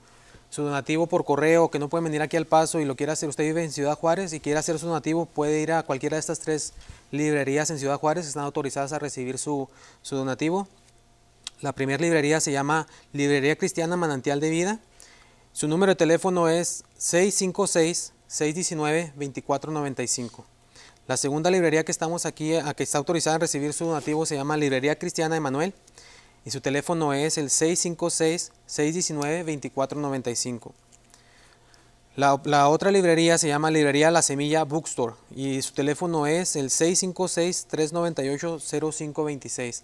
su donativo por correo, que no pueden venir aquí al paso y lo quiere hacer, usted vive en Ciudad Juárez y quiere hacer su donativo, puede ir a cualquiera de estas tres librerías en Ciudad Juárez, están autorizadas a recibir su, su donativo. La primera librería se llama Librería Cristiana Manantial de Vida. Su número de teléfono es 656-619-2495. La segunda librería que estamos aquí, eh, a que está autorizada a recibir su donativo, se llama Librería Cristiana Emanuel. y su teléfono es el 656-619-2495. La, la, otra librería se llama Librería La Semilla Bookstore y su teléfono es el 656-398-0526.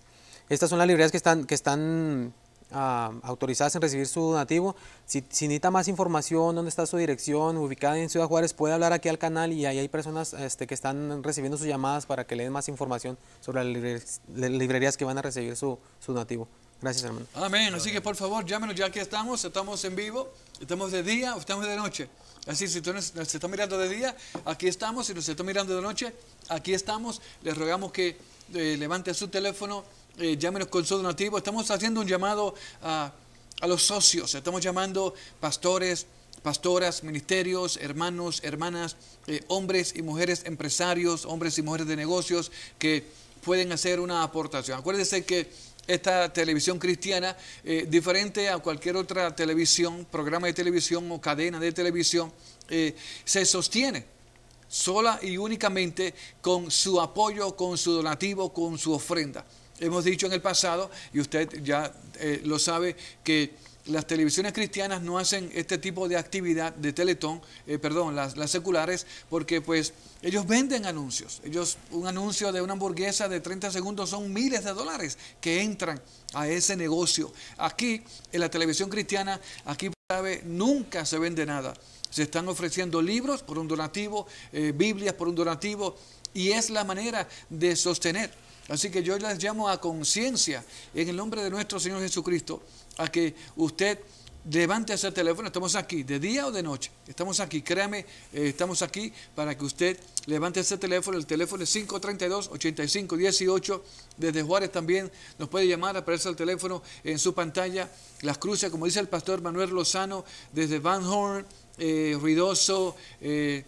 Estas son las librerías que están, que están uh, autorizadas en recibir su donativo. Si, necesita más información, dónde está su dirección, ubicada en Ciudad Juárez, puede hablar aquí al canal y ahí hay personas este, que están recibiendo sus llamadas para que le den más información sobre las librerías, que van a recibir su, su donativo. Gracias, hermano. Amén. Así que por favor, llámenos ya que estamos, estamos en vivo, estamos de día o estamos de noche. Así, si tú nos, nos mirando de día, aquí estamos. Si nos está mirando de noche, aquí estamos. Les rogamos que eh, levante su teléfono eh, llámenos con su donativo. Estamos haciendo un llamado a, los socios, estamos llamando pastores, pastoras, ministerios, hermanos, hermanas, eh, hombres y mujeres empresarios, hombres y mujeres de negocios que pueden hacer una aportación. Acuérdense que esta televisión cristiana, eh, diferente a cualquier otra televisión, programa de televisión o cadena de televisión, se sostiene sola y únicamente con su apoyo, con su donativo, con su ofrenda hemos dicho en el pasado, y usted ya eh, lo sabe, que las televisiones cristianas no hacen este tipo de actividad de teletón, eh, perdón, las, las, seculares, porque pues ellos venden anuncios. Ellos, un anuncio de una hamburguesa de 30 segundos son miles de dólares que entran a ese negocio. Aquí, en la televisión cristiana, aquí sabe, nunca se vende nada. Se están ofreciendo libros por un donativo, eh, Biblias por un donativo, y es la manera de sostener Así que yo les llamo a conciencia en el nombre de nuestro Señor Jesucristo a que usted levante ese teléfono, estamos aquí, de día o de noche, estamos aquí, créame, eh, estamos aquí para que usted levante ese teléfono, el teléfono es 532-8518, desde Juárez también nos puede llamar, aparece el teléfono en su pantalla, las cruces, como dice el pastor Manuel Lozano, desde Van Horn, eh, Ruidoso, eh,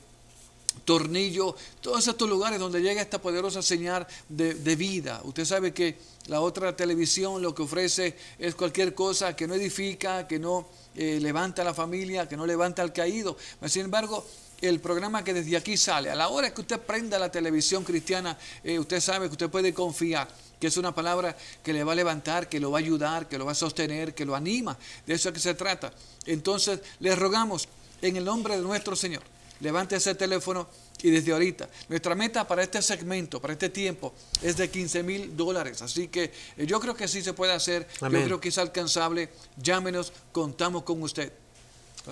Tornillo, todos estos lugares donde llega esta poderosa señal de, vida. Usted sabe que la otra televisión lo que ofrece es cualquier cosa que no edifica, que no eh, levanta a la familia, que no levanta al caído. Sin embargo, el programa que desde aquí sale, a la hora que usted prenda la televisión cristiana, eh, usted sabe que usted puede confiar que es una palabra que le va a levantar, que lo va a ayudar, que lo va a sostener, que lo anima. De eso es que se trata. Entonces, les rogamos en el nombre de nuestro Señor levante ese teléfono y desde ahorita. Nuestra meta para este segmento, para este tiempo, es de 15 mil dólares. Así que eh, yo creo que sí se puede hacer. Yo creo que es alcanzable. Llámenos, contamos con usted.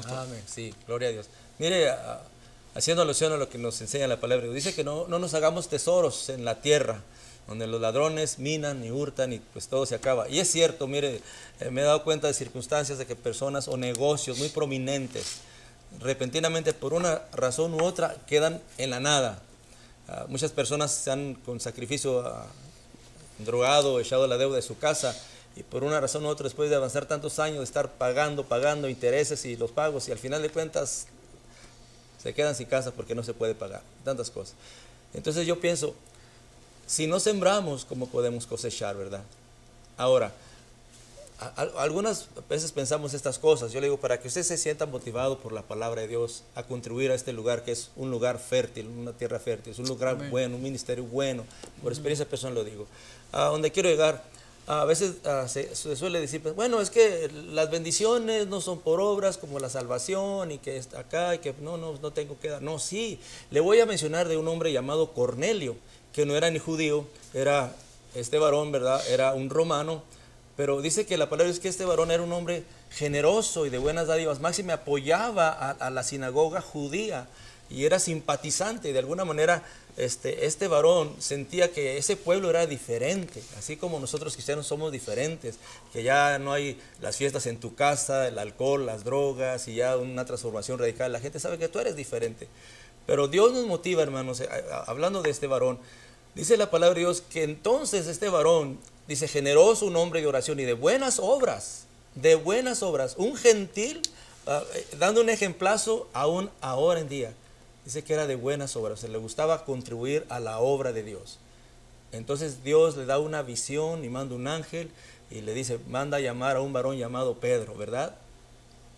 Amén. Sí, gloria a Dios. Mire, haciendo alusión a lo que nos enseña la palabra, dice que no, nos hagamos tesoros en la tierra donde los ladrones minan y hurtan y pues todo se acaba. Y es cierto, mire, eh, me he dado cuenta de circunstancias de que personas o negocios muy prominentes, repentinamente por una razón u otra quedan en la nada. Ah, muchas personas se han con sacrificio ah, drogado, echado la deuda de su casa y por una razón u otra después de avanzar tantos años, de estar pagando, pagando intereses y los pagos y al final de cuentas se quedan sin casa porque no se puede pagar, tantas cosas. Entonces yo pienso, si no sembramos, ¿cómo podemos cosechar, verdad? Ahora, algunas veces pensamos estas cosas. Yo le digo, para que usted se sienta motivado por la palabra de Dios a contribuir a este lugar que es un lugar fértil, una tierra fértil, es un lugar bueno, un ministerio bueno. Por experiencia personal lo digo. A donde quiero llegar, a veces se, suele decir, pues, bueno, es que las bendiciones no son por obras como la salvación y que está acá y que no, no, no tengo que dar. No, sí, le voy a mencionar de un hombre llamado Cornelio, que no era ni judío, era este varón, ¿verdad? Era un romano pero dice que la palabra es que este varón era un hombre generoso y de buenas dádivas. Máxime apoyaba a, la sinagoga judía y era simpatizante. De alguna manera, este, este varón sentía que ese pueblo era diferente, así como nosotros cristianos somos diferentes, que ya no hay las fiestas en tu casa, el alcohol, las drogas y ya una transformación radical. La gente sabe que tú eres diferente. Pero Dios nos motiva, hermanos, eh, hablando de este varón, Dice la palabra de Dios que entonces este varón, dice, generó su nombre de oración y de buenas obras, de buenas obras, un gentil, ah, eh, dando un ejemplazo aún ahora en día. Dice que era de buenas obras, se le gustaba contribuir a la obra de Dios. Entonces Dios le da una visión y manda un ángel y le dice, manda a llamar a un varón llamado Pedro, ¿verdad?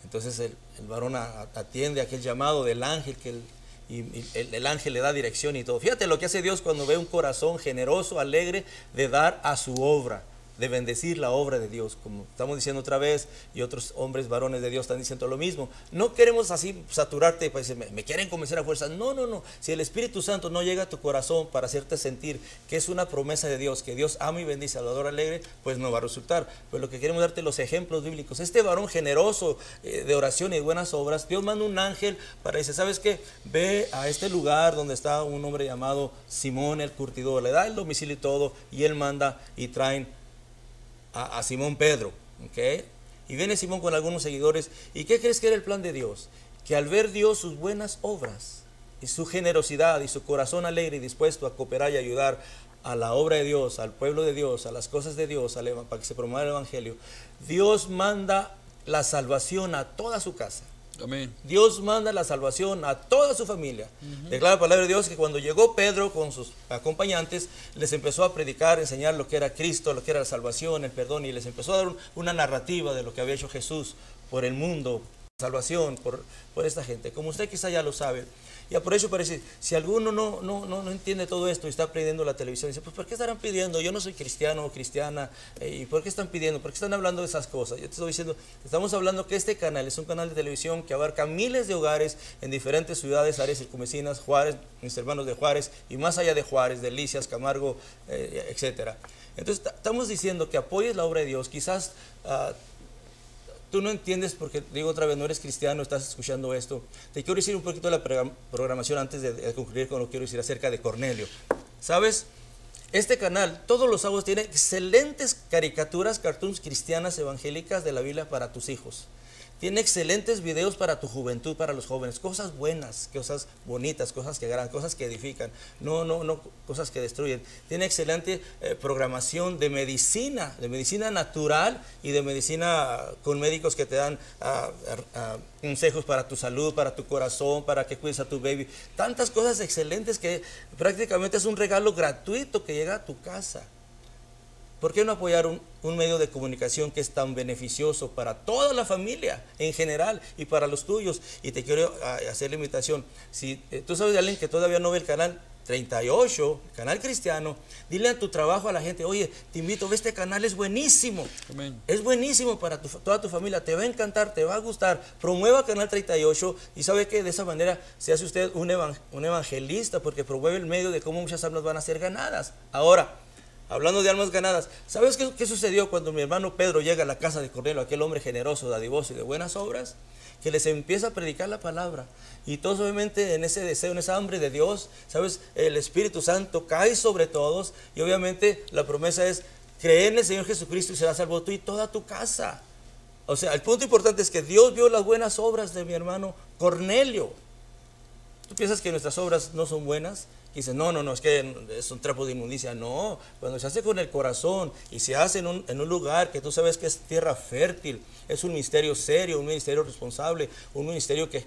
Entonces el, varón atiende aquel llamado del ángel que, él y, el, el, ángel le da dirección y todo. Fíjate lo que hace Dios cuando ve un corazón generoso, alegre de dar a su obra de bendecir la obra de Dios, como estamos diciendo otra vez, y otros hombres, varones de Dios están diciendo lo mismo. No queremos así saturarte, pues, me, me quieren convencer a fuerza. No, no, no. Si el Espíritu Santo no llega a tu corazón para hacerte sentir que es una promesa de Dios, que Dios ama y bendice al la alegre, pues no va a resultar. Pues lo que queremos darte los ejemplos bíblicos. Este varón generoso eh, de oración y de buenas obras, Dios manda un ángel para decir, ¿sabes qué? Ve a este lugar donde está un hombre llamado Simón el curtidor. Le da el domicilio y todo, y él manda y traen a, Simón Pedro. ¿okay? Y viene Simón con algunos seguidores. ¿Y qué crees que era el plan de Dios? Que al ver Dios sus buenas obras y su generosidad y su corazón alegre y dispuesto a cooperar y ayudar a la obra de Dios, al pueblo de Dios, a las cosas de Dios, para que se promueva el Evangelio, Dios manda la salvación a toda su casa. Dios manda la salvación a toda su familia. Declara la palabra de Dios que cuando llegó Pedro con sus acompañantes, les empezó a predicar, enseñar lo que era Cristo, lo que era la salvación, el perdón, y les empezó a dar una narrativa de lo que había hecho Jesús por el mundo, salvación, por, por esta gente. Como usted quizá ya lo sabe, ya por eso parece, si alguno no, no, no, no entiende todo esto y está pidiendo la televisión, dice, pues ¿por qué estarán pidiendo? Yo no soy cristiano o cristiana, eh, ¿y por qué están pidiendo? ¿Por qué están hablando de esas cosas? Yo te estoy diciendo, estamos hablando que este canal es un canal de televisión que abarca miles de hogares en diferentes ciudades, áreas circunvecinas, Juárez, mis hermanos de Juárez y más allá de Juárez, Delicias, Camargo, etc. Eh, etcétera. Entonces estamos diciendo que apoyes la obra de Dios, quizás... Ah, Tú no entiendes porque, digo otra vez, no eres cristiano, estás escuchando esto. Te quiero decir un poquito de la programación antes de, concluir con lo que quiero decir acerca de Cornelio. ¿Sabes? Este canal todos los sábados tiene excelentes caricaturas, cartoons cristianas evangélicas de la Biblia para tus hijos. Tiene excelentes videos para tu juventud, para los jóvenes, cosas buenas, cosas bonitas, cosas que cosas que edifican, no, no, no, cosas que destruyen. Tiene excelente eh, programación de medicina, de medicina natural y de medicina ah, con médicos que te dan ah, ah, consejos para tu salud, para tu corazón, para que cuides a tu baby. Tantas cosas excelentes que prácticamente es un regalo gratuito que llega a tu casa. ¿Por qué no apoyar un, medio de comunicación que es tan beneficioso para toda la familia en general y para los tuyos? Y te quiero ah, hacer la invitación. Si eh, tú sabes de alguien que todavía no ve el canal 38, canal cristiano, dile a tu trabajo a la gente, oye, te invito, ve este canal, es buenísimo. Es buenísimo para toda tu familia, te va a encantar, te va a gustar. Promueva Canal 38 y sabe que de esa manera se hace usted un, un evangelista porque promueve el medio de cómo muchas almas van a ser ganadas. Ahora, Hablando de almas ganadas, ¿sabes qué, qué, sucedió cuando mi hermano Pedro llega a la casa de Cornelio, aquel hombre generoso, dadivoso y de buenas obras? Que les empieza a predicar la palabra. Y todos obviamente en ese deseo, en esa hambre de Dios, ¿sabes? El Espíritu Santo cae sobre todos y obviamente la promesa es creer en el Señor Jesucristo y será salvo tú y toda tu casa. O sea, el punto importante es que Dios vio las buenas obras de mi hermano Cornelio. ¿Tú piensas que nuestras obras no son buenas? dice, no, no, no, es que es un trapo de inmundicia. No, cuando se hace con el corazón y se hace en un, en un lugar que tú sabes que es tierra fértil, es un ministerio serio, un ministerio responsable, un ministerio que,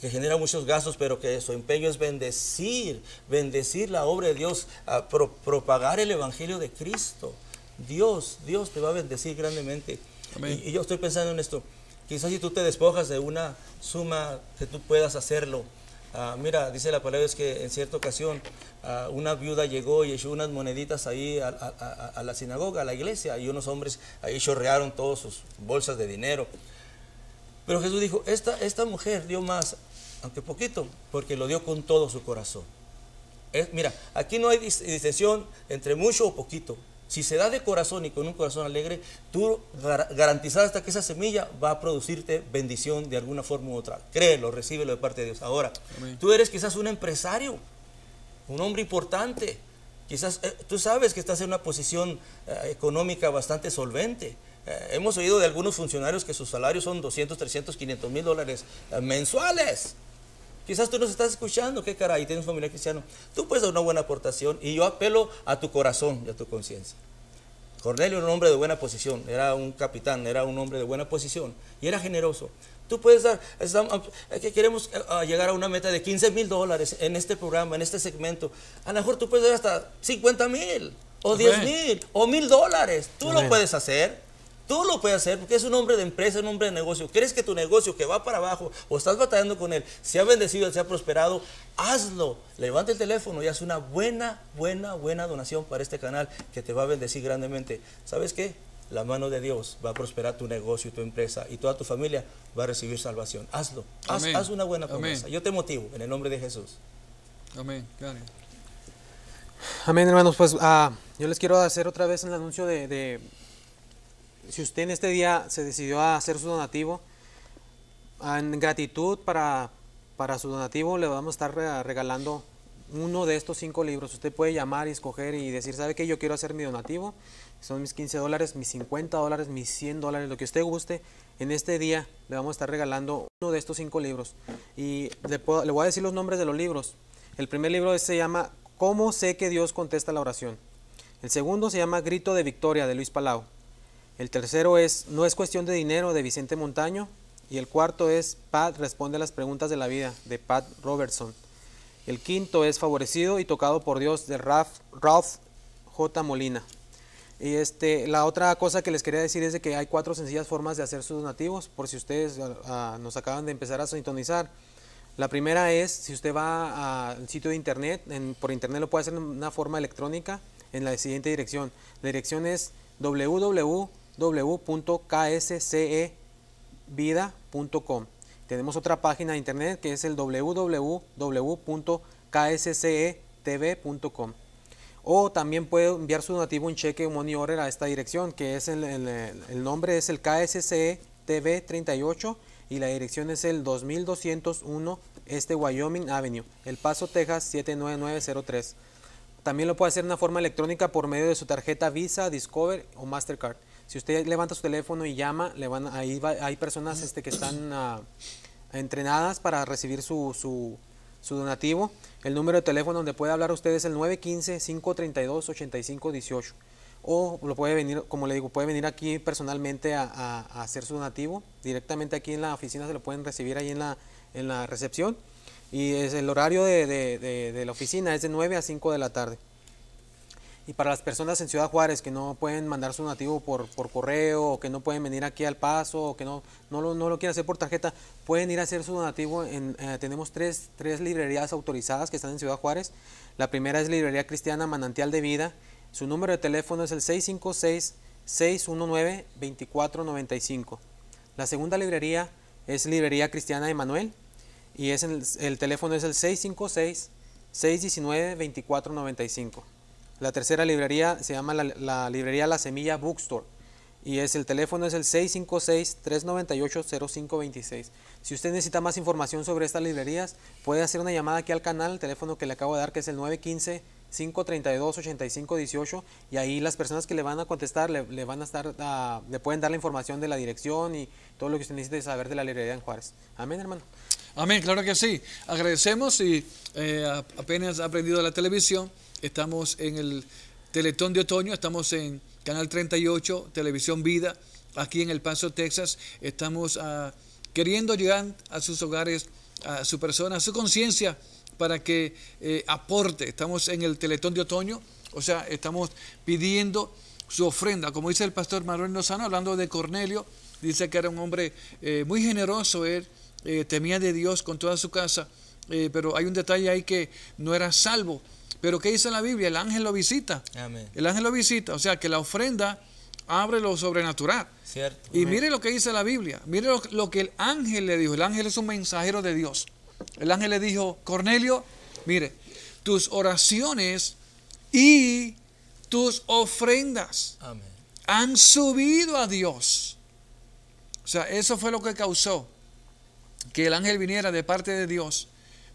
genera muchos gastos, pero que su empeño es bendecir, bendecir la obra de Dios, propagar el Evangelio de Cristo. Dios, Dios te va a bendecir grandemente. Y, y yo estoy pensando en esto. Quizás si tú te despojas de una suma, que tú puedas hacerlo Ah, mira, dice la palabra es que en cierta ocasión ah, una viuda llegó y echó unas moneditas ahí a, la sinagoga, a la iglesia, y unos hombres ahí chorrearon todas sus bolsas de dinero. Pero Jesús dijo, esta, esta mujer dio más, aunque poquito, porque lo dio con todo su corazón. mira, aquí no hay distinción entre mucho o poquito. Si se da de corazón y con un corazón alegre, tú garantizarás hasta que esa semilla va a producirte bendición de alguna forma u otra. Créelo, recíbelo de parte de Dios. Ahora, tú eres quizás un empresario, un hombre importante. Quizás eh, tú sabes que estás en una posición eh, económica bastante solvente. Eh, hemos oído de algunos funcionarios que sus salarios son 200, 300, 500 mil dólares mensuales. Quizás tú nos estás escuchando, qué caray, tienes familia cristiana. Tú puedes dar una buena aportación y yo apelo a tu corazón y a tu conciencia. Cornelio era un hombre de buena posición, era un capitán, era un hombre de buena posición y era generoso. Tú puedes dar, que queremos eh, llegar a una meta de 15 mil dólares en este programa, en este segmento. A lo mejor tú puedes dar hasta 50 mil, o 10 mil, o mil dólares. Tú lo puedes hacer. Tú lo puedes hacer porque es un hombre de empresa, un hombre de negocio. ¿Crees que tu negocio que va para abajo o estás batallando con él se ha bendecido, se ha prosperado? Hazlo. Levanta el teléfono y haz una buena, buena, buena donación para este canal que te va a bendecir grandemente. ¿Sabes qué? La mano de Dios va a prosperar tu negocio y tu empresa y toda tu familia va a recibir salvación. Hazlo. Haz, una buena promesa. Yo te motivo en el nombre de Jesús. Amén. Amén, hermanos. Pues ah, yo les quiero hacer otra vez el anuncio de si usted en este día se decidió a hacer su donativo, en gratitud para, su donativo le vamos a estar regalando uno de estos cinco libros. Usted puede llamar y escoger y decir, ¿sabe qué? Yo quiero hacer mi donativo. Son mis 15 dólares, mis 50 dólares, mis 100 dólares, lo que usted guste. En este día le vamos a estar regalando uno de estos cinco libros. Y le, le voy a decir los nombres de los libros. El primer libro se llama ¿Cómo sé que Dios contesta la oración? El segundo se llama Grito de Victoria de Luis Palau. El tercero es No es cuestión de dinero de Vicente Montaño. Y el cuarto es Pat responde a las preguntas de la vida de Pat Robertson. El quinto es Favorecido y tocado por Dios de Ralph, J. Molina. Y este, la otra cosa que les quería decir es de que hay cuatro sencillas formas de hacer sus donativos, por si ustedes nos acaban de empezar a sintonizar. La primera es, si usted va al sitio de internet, por internet lo puede hacer de una forma electrónica, en la siguiente dirección. La dirección es www www.kscevida.com. Tenemos otra página de internet que es el www.ksctv.com e O también puede enviar su donativo un cheque o money order a esta dirección, que es el, nombre es el e tv 38 y la dirección es el 2201 Este Wyoming Avenue, El Paso, Texas 79903. También lo puede hacer de una forma electrónica por medio de su tarjeta Visa, Discover o Mastercard. Si usted levanta su teléfono y llama, le van, ahí hay personas este, que están ah, entrenadas para recibir su, su, donativo. El número de teléfono donde puede hablar usted es el 915-532-8518. O lo puede venir, como le digo, puede venir aquí personalmente a, hacer su donativo. Directamente aquí en la oficina se lo pueden recibir ahí en la, en la recepción. Y es el horario de, de la oficina es de 9 a 5 de la tarde. Y para las personas en Ciudad Juárez que no pueden mandar su donativo por, correo, o que no pueden venir aquí al paso, o que no, no, lo, no quieren hacer por tarjeta, pueden ir a hacer su donativo. Eh, tenemos tres, librerías autorizadas que están en Ciudad Juárez. La primera es Librería Cristiana Manantial de Vida. Su número de teléfono es el 656-619-2495. La segunda librería es Librería Cristiana Manuel. y es el teléfono es el 656-619-2495. La tercera librería se llama la, librería La Semilla Bookstore y es el teléfono es el 656-398-0526. Si usted necesita más información sobre estas librerías, puede hacer una llamada aquí al canal, el teléfono que le acabo de dar que es el 915 532 8518 y ahí las personas que le van a contestar le, van a estar ah, le pueden dar la información de la dirección y todo lo que usted necesite saber de la librería en Juárez. Amén, hermano. Amén, claro que sí. Agradecemos y eh, apenas ha aprendido la televisión. Estamos en el Teletón de Otoño, estamos en Canal 38, Televisión Vida, aquí en El Paso, Texas. Estamos ah, queriendo llegar a sus hogares, a su persona, a su conciencia, para que eh, aporte. Estamos en el Teletón de Otoño, o sea, estamos pidiendo su ofrenda. Como dice el pastor Manuel Lozano, hablando de Cornelio, dice que era un hombre eh, muy generoso, él eh, temía de Dios con toda su casa, pero hay un detalle ahí que no era salvo pero ¿qué dice la Biblia? El ángel lo visita. El ángel lo visita. O sea que la ofrenda abre lo sobrenatural. Y mire lo que dice la Biblia. Mire lo, que el ángel le dijo. El ángel es un mensajero de Dios. El ángel le dijo, Cornelio, mire, tus oraciones y tus ofrendas han subido a Dios. O sea, eso fue lo que causó que el ángel viniera de parte de Dios,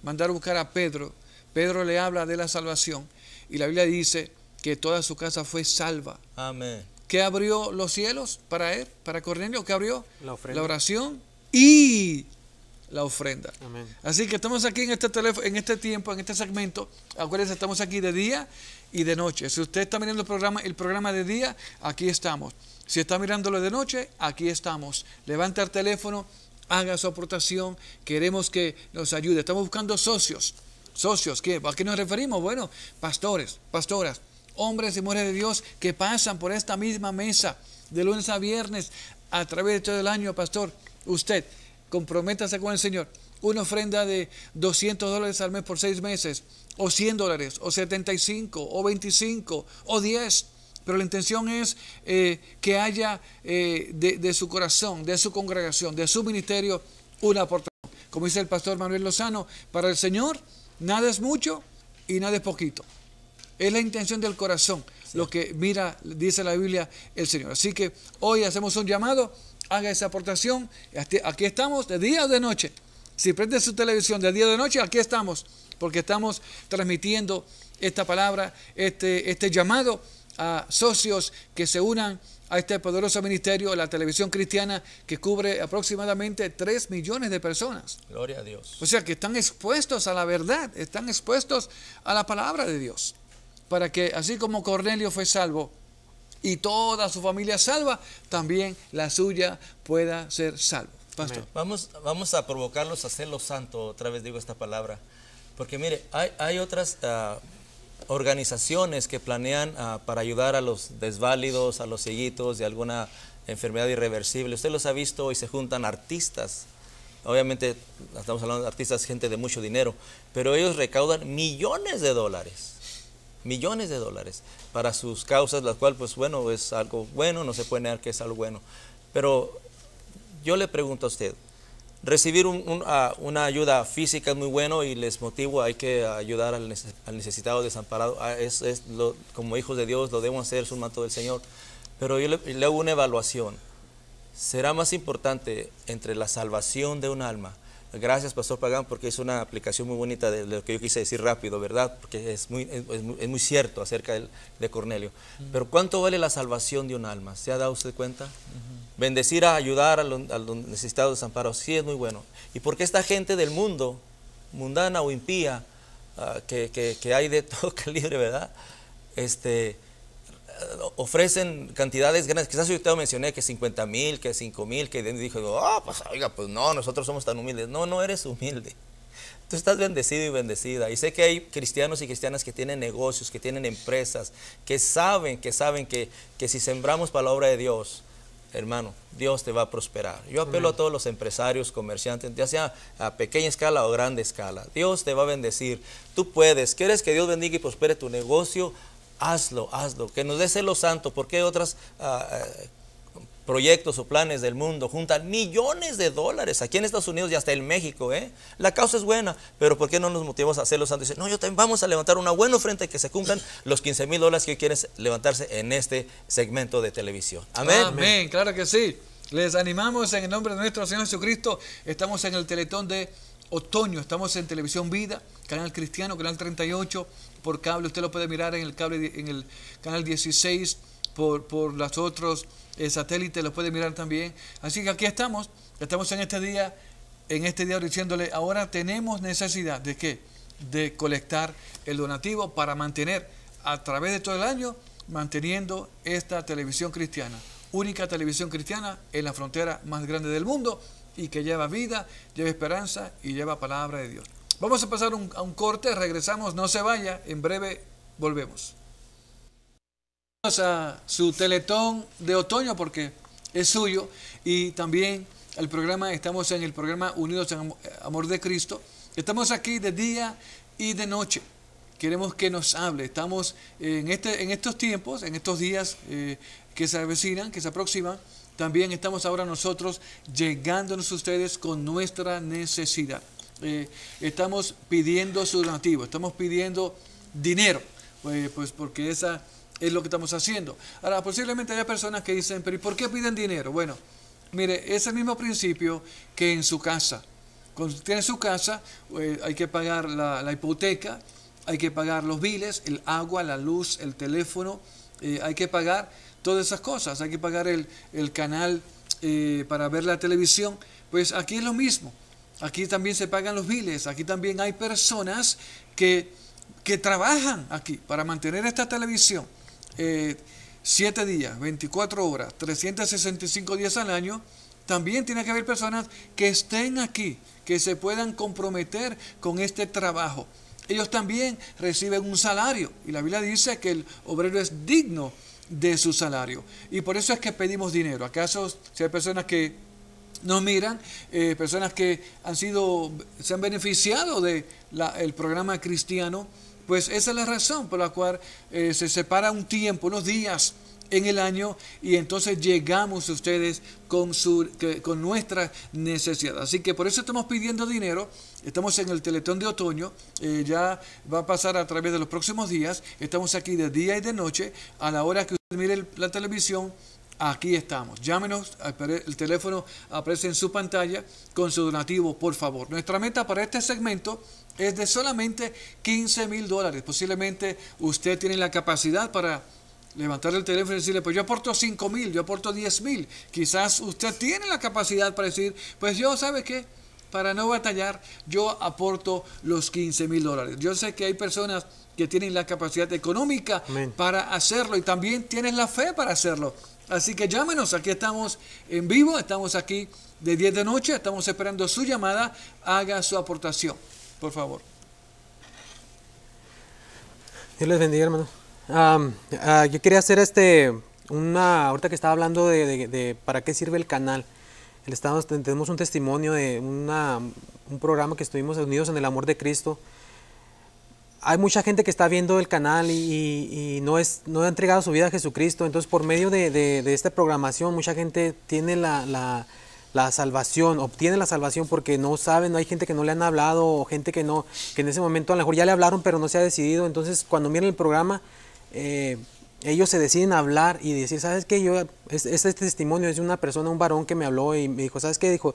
mandar a buscar a Pedro Pedro le habla de la salvación y la Biblia dice que toda su casa fue salva. Amén. ¿Qué abrió los cielos para él, para Cornelio? ¿Qué abrió? La, oración y la ofrenda. Amén. Así que estamos aquí en este teléfono, en este tiempo, en este segmento. Acuérdense, estamos aquí de día y de noche. Si usted está mirando el programa, el programa de día, aquí estamos. Si está mirándolo de noche, aquí estamos. Levanta el teléfono, haga su aportación. Queremos que nos ayude. Estamos buscando socios socios, ¿qué? ¿a qué nos referimos? Bueno, pastores, pastoras, hombres y mujeres de Dios que pasan por esta misma mesa de lunes a viernes a través de todo el año, pastor. Usted, comprométase con el Señor. Una ofrenda de 200 dólares al mes por seis meses, o 100 dólares, o 75, o 25, o 10. Pero la intención es eh, que haya eh, de, de su corazón, de su congregación, de su ministerio, una aportación. Como dice el pastor Manuel Lozano, para el Señor Nada es mucho y nada es poquito. Es la intención del corazón lo que mira, dice la Biblia el Señor. Así que hoy hacemos un llamado, haga esa aportación. Este, aquí estamos de día o de noche. Si prende su televisión de día o de noche, aquí estamos, porque estamos transmitiendo esta palabra, este, este llamado a socios que se unan a este poderoso ministerio, la televisión cristiana, que cubre aproximadamente 3 millones de personas. Gloria a Dios. O sea, que están expuestos a la verdad, están expuestos a la palabra de Dios. Para que, así como Cornelio fue salvo y toda su familia salva, también la suya pueda ser salva. Pastor. Vamos, vamos a provocarlos a ser los santos, otra vez digo esta palabra. Porque mire, hay, otras... Ah, organizaciones que planean ah, para ayudar a los desválidos, a los cieguitos de alguna enfermedad irreversible. Usted los ha visto y se juntan artistas. Obviamente estamos hablando de artistas, gente de mucho dinero, pero ellos recaudan millones de dólares, millones de dólares para sus causas, las cual pues bueno, es algo bueno, no se puede negar que es algo bueno. Pero yo le pregunto a usted, recibir ah, una ayuda física es muy bueno y les motivo, hay que ayudar al, necesitado, desamparado. Ah, es, como hijos de Dios lo debemos hacer, es un manto del Señor. Pero yo le hago una evaluación. ¿Será más importante entre la salvación de un alma Gracias, Pastor Pagán, porque es una aplicación muy bonita de lo que yo quise decir rápido, ¿verdad? Porque es muy, es, muy, cierto acerca de, Cornelio. Pero ¿cuánto vale la salvación de un alma? ¿Se ha dado usted cuenta? Bendecir a ayudar a los, necesitados de necesitados sí es muy bueno. ¿Y por qué esta gente del mundo, mundana o impía, ah, que, que, hay de todo calibre, ¿verdad? Este, ofrecen cantidades grandes. Quizás yo te mencioné que 50 mil, que 5 mil, que dijo, ah, pues oiga, pues no, nosotros somos tan humildes. No, no eres humilde. Tú estás bendecido y bendecida. Y sé que hay cristianos y cristianas que tienen negocios, que tienen empresas, que saben, que saben que, que si sembramos para la obra de Dios, hermano, Dios te va a prosperar. Yo apelo a todos los empresarios, comerciantes, ya sea a pequeña escala o grande escala. Dios te va a bendecir. Tú puedes. ¿Quieres que Dios bendiga y prospere tu negocio? hazlo, hazlo, que nos dé lo santo, porque otros ah, ah, proyectos o planes del mundo juntan millones de dólares aquí en Estados Unidos y hasta en México. ¿eh? La causa es buena, pero ¿por qué no nos motivamos a hacerlo santo? Dice, no, yo también vamos a levantar una buena ofrenda que se cumplan los 15 mil dólares que hoy quieren levantarse en este segmento de televisión. Amén. Amén, claro que sí. Les animamos en el nombre de nuestro Señor Jesucristo. Estamos en el teletón de otoño. Estamos en Televisión Vida, Canal Cristiano, Canal 38, por cable, usted lo puede mirar en el cable en el canal 16 por, los otros eh, satélites, lo puede mirar también. Así que aquí estamos, estamos en este día, en este día diciéndole, ahora tenemos necesidad de qué? De colectar el donativo para mantener a través de todo el año, manteniendo esta televisión cristiana, única televisión cristiana en la frontera más grande del mundo y que lleva vida, lleva esperanza y lleva palabra de Dios. Vamos a pasar a un corte, regresamos, no se vaya, en breve volvemos. Vamos a su teletón de otoño porque es suyo y también el programa, estamos en el programa Unidos en Amor de Cristo. Estamos aquí de día y de noche. Queremos que nos hable. Estamos en, este, en estos tiempos, en estos días eh, que se avecinan, que se aproximan. También estamos ahora nosotros llegándonos a ustedes con nuestra necesidad. Eh, estamos pidiendo su donativo, estamos pidiendo dinero, pues, pues porque esa es lo que estamos haciendo. Ahora, posiblemente haya personas que dicen, pero por qué piden dinero? Bueno, mire, es el mismo principio que en su casa. tiene su casa, eh, hay que pagar la, hipoteca, hay que pagar los biles, el agua, la luz, el teléfono, hay que pagar todas esas cosas, hay que pagar el, el canal para ver la televisión. Pues aquí es lo mismo aquí también se pagan los biles, aquí también hay personas que, trabajan aquí para mantener esta televisión. Eh, siete días, 24 horas, 365 días al año, también tiene que haber personas que estén aquí, que se puedan comprometer con este trabajo. Ellos también reciben un salario y la Biblia dice que el obrero es digno de su salario. Y por eso es que pedimos dinero. ¿Acaso si hay personas que nos miran, eh, personas que han sido, se han beneficiado del el programa cristiano, pues esa es la razón por la cual eh, se separa un tiempo, unos días en el año y entonces llegamos a ustedes con, su, con nuestra necesidad. Así que por eso estamos pidiendo dinero. Estamos en el Teletón de Otoño, eh, ya va a pasar a través de los próximos días. Estamos aquí de día y de noche, a la hora que usted mire la televisión, aquí estamos. Llámenos, el teléfono aparece en su pantalla con su donativo, por favor. Nuestra meta para este segmento es de solamente 15 mil dólares. Posiblemente usted tiene la capacidad para levantar el teléfono y decirle, pues yo aporto 5 mil, yo aporto 10 mil. Quizás usted tiene la capacidad para decir, pues yo, ¿sabe qué? Para no batallar, yo aporto los 15 mil dólares. Yo sé que hay personas que tienen la capacidad económica para hacerlo y también tienen la fe para hacerlo. Así que llámenos, aquí estamos en vivo, estamos aquí de 10 de noche, estamos esperando su llamada, haga su aportación, por favor. Dios les bendiga, hermano. Ah, yo quería hacer este, una, ahorita que estaba hablando de, para qué sirve el canal. El tenemos un testimonio de un programa que estuvimos unidos en el amor de Cristo hay mucha gente que está viendo el canal y, no, es, no ha entregado su vida a Jesucristo. Entonces, por medio de, esta programación, mucha gente tiene la, salvación, obtiene la salvación porque no saben, no hay gente que no le han hablado o gente que no, en ese momento a lo mejor ya le hablaron pero no se ha decidido. Entonces, cuando miran el programa, eh, ellos se deciden a hablar y decir, ¿sabes qué? Yo, este, este testimonio es de una persona, un varón que me habló y me dijo, ¿sabes qué? Dijo,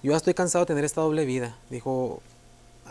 yo ya estoy cansado de tener esta doble vida. Dijo,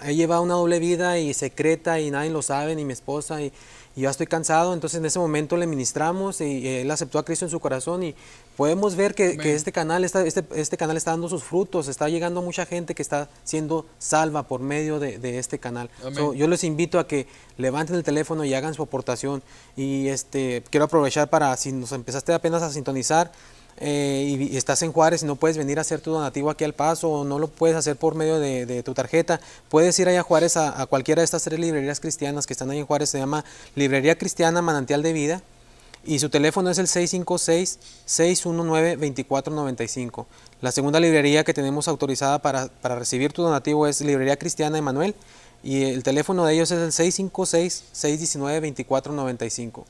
he llevado una doble vida y secreta y nadie lo sabe, ni mi esposa, y, ya estoy cansado. Entonces en ese momento le ministramos y, él aceptó a Cristo en su corazón y podemos ver que, este, canal está, este, este, canal está dando sus frutos, está llegando mucha gente que está siendo salva por medio de, este canal. yo les invito a que levanten el teléfono y hagan su aportación. Y este, quiero aprovechar para, si nos empezaste apenas a sintonizar, eh, y estás en Juárez y no puedes venir a hacer tu donativo aquí al paso o no lo puedes hacer por medio de, tu tarjeta, puedes ir allá a Juárez a, cualquiera de estas tres librerías cristianas que están ahí en Juárez, se llama Librería Cristiana Manantial de Vida y su teléfono es el 656-619-2495. La segunda librería que tenemos autorizada para, para recibir tu donativo es Librería Cristiana Emanuel y el teléfono de ellos es el 656-619-2495.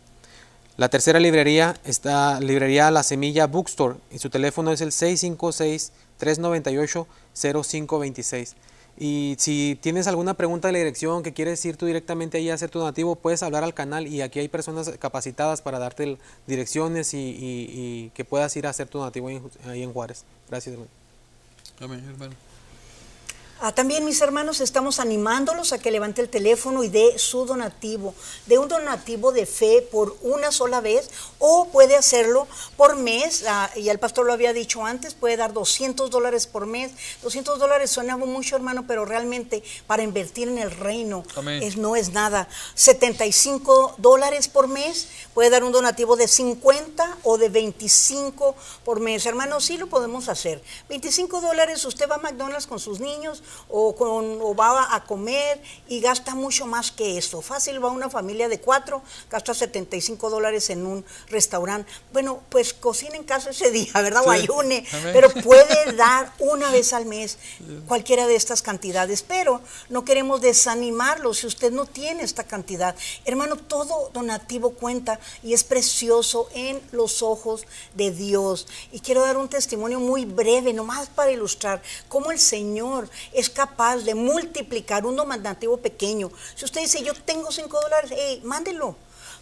La tercera librería está librería La Semilla Bookstore y su teléfono es el 656-398-0526. Y si tienes alguna pregunta de la dirección que quieres ir tú directamente ahí a hacer tu donativo, puedes hablar al canal y aquí hay personas capacitadas para darte direcciones y, que puedas ir a hacer tu donativo ahí en, Juárez. Gracias, Amén, hermano. Ah, también mis hermanos estamos animándolos a que levante el teléfono y dé su donativo, de un donativo de fe por una sola vez o puede hacerlo por mes, ah, ya el pastor lo había dicho antes, puede dar 200 dólares por mes, 200 dólares suena mucho hermano, pero realmente para invertir en el reino es, no es nada, 75 dólares por mes, puede dar un donativo de 50 o de 25 por mes, Hermano, sí lo podemos hacer, 25 dólares, usted va a McDonald's con sus niños, o, va a comer y gasta mucho más que eso. Fácil va una familia de cuatro, gasta 75 dólares en un restaurante. Bueno, pues cocina en casa ese día, ¿verdad? O ayune, pero puede dar una vez al mes cualquiera de estas cantidades, pero no queremos desanimarlo si usted no tiene esta cantidad. Hermano, todo donativo cuenta y es precioso en los ojos de Dios. Y quiero dar un testimonio muy breve, nomás para ilustrar cómo el Señor es capaz de multiplicar un mandativo pequeño. Si usted dice, yo tengo cinco dólares, hey, mándelo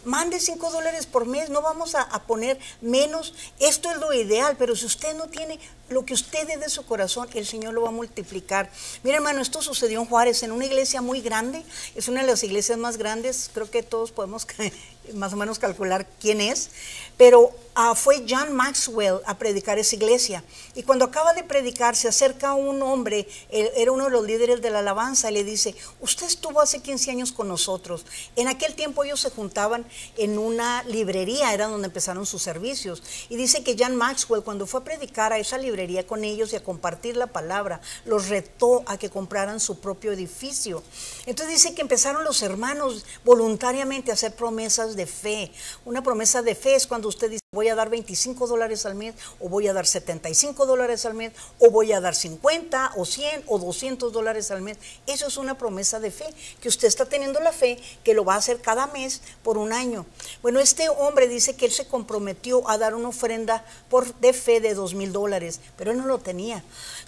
mande cinco dólares por mes, no vamos a, a, poner menos, esto es lo ideal, pero si usted no tiene lo que usted dé de su corazón, el Señor lo va a multiplicar. Mira hermano, esto sucedió en Juárez, en una iglesia muy grande, es una de las iglesias más grandes, creo que todos podemos creer más o menos calcular quién es, pero ah, fue John Maxwell a predicar esa iglesia. Y cuando acaba de predicar, se acerca un hombre, era uno de los líderes de la alabanza, y le dice, usted estuvo hace 15 años con nosotros. En aquel tiempo ellos se juntaban en una librería, era donde empezaron sus servicios. Y dice que John Maxwell, cuando fue a predicar a esa librería con ellos y a compartir la palabra, los retó a que compraran su propio edificio. Entonces dice que empezaron los hermanos voluntariamente a hacer promesas de fe. Una promesa de fe es cuando usted dice, voy a dar 25 dólares al mes, o voy a dar 75 dólares al mes, o voy a dar 50, o 100, o 200 dólares al mes. Eso es una promesa de fe, que usted está teniendo la fe que lo va a hacer cada mes por un año. Bueno, este hombre dice que él se comprometió a dar una ofrenda por, de fe de 2 mil dólares, pero él no lo tenía.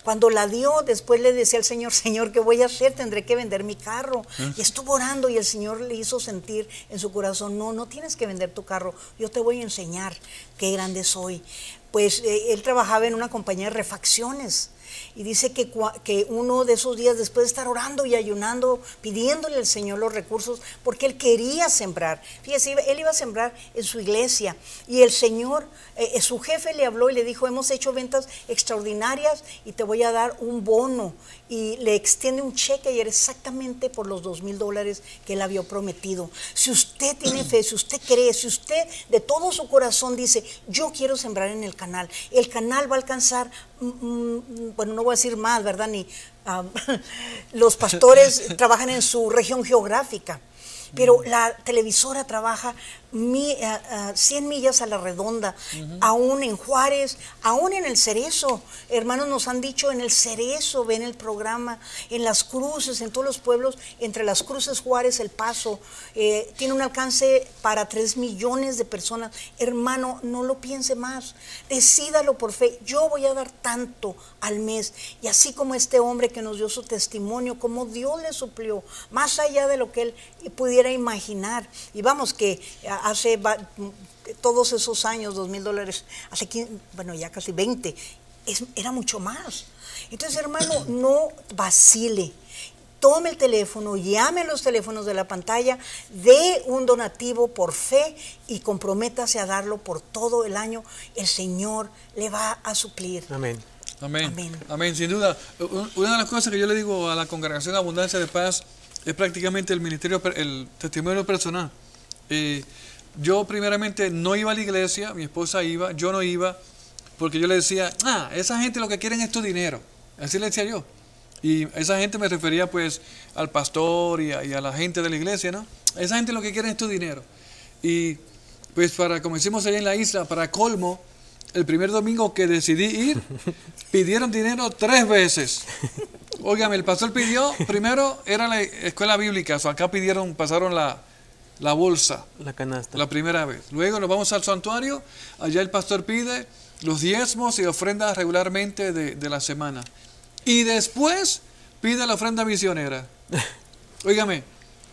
Cuando la dio, después le decía al Señor, Señor, ¿qué voy a hacer? Tendré que vender mi carro. Y estuvo orando y el Señor le hizo sentir en su corazón, no, no tienes que vender tu carro, yo te voy a enseñar qué grande soy. Pues eh, él trabajaba en una compañía de refacciones y dice que, que uno de esos días, después de estar orando y ayunando, pidiéndole al Señor los recursos, porque él quería sembrar. Fíjese, él iba a sembrar en su iglesia. Y el Señor, eh, eh, su jefe le habló y le dijo, hemos hecho ventas extraordinarias y te voy a dar un bono y le extiende un cheque ayer exactamente por los dos mil dólares que él había prometido. Si usted tiene fe, si usted cree, si usted de todo su corazón dice, yo quiero sembrar en el canal, el canal va a alcanzar, mm, mm, bueno, no voy a decir más, ¿verdad? Ni ah, los pastores trabajan en su región geográfica pero la televisora trabaja 100 eh, eh, millas a la redonda, aún en Juárez, aún en el Cerezo. Hermanos nos han dicho, en el Cerezo ven el programa, en las cruces, en todos los pueblos, entre las cruces Juárez, El Paso, eh, tiene un alcance para 3 millones de personas. Hermano, no lo piense más, decídalo por fe, yo voy a dar tanto al mes. Y así como este hombre que nos dio su testimonio, como Dios le suplió, más allá de lo que él pudiera imaginar. Y vamos, que hace todos esos años, dos mil dólares, hace 15, bueno, ya casi 20, era mucho más. Entonces, hermano, no vacile. Tome el teléfono, llame los teléfonos de la pantalla, dé un donativo por fe y comprométase a darlo por todo el año. El Señor le va a suplir. Amén. Amén. Amén. Sin duda, una de las cosas que yo le digo a la congregación Abundancia de Paz es prácticamente el ministerio, el testimonio personal. Eh, yo primeramente no iba a la iglesia, mi esposa iba, yo no iba, porque yo le decía, ah, esa gente lo que quieren es tu dinero. Así le decía yo. Y esa gente me refería pues al pastor y a, la gente de la iglesia, ¿no? Esa gente lo que quieren es tu dinero. Y pues para, como decimos allá en la isla, para colmo, el primer domingo que decidí ir, pidieron dinero tres veces. Óigame, el pastor pidió, primero era la escuela bíblica, acá pidieron, pasaron la, bolsa. La canasta. La primera vez. Luego nos vamos al santuario, allá el pastor pide los diezmos y ofrendas regularmente de, la semana. Y después pide la ofrenda misionera. Óigame,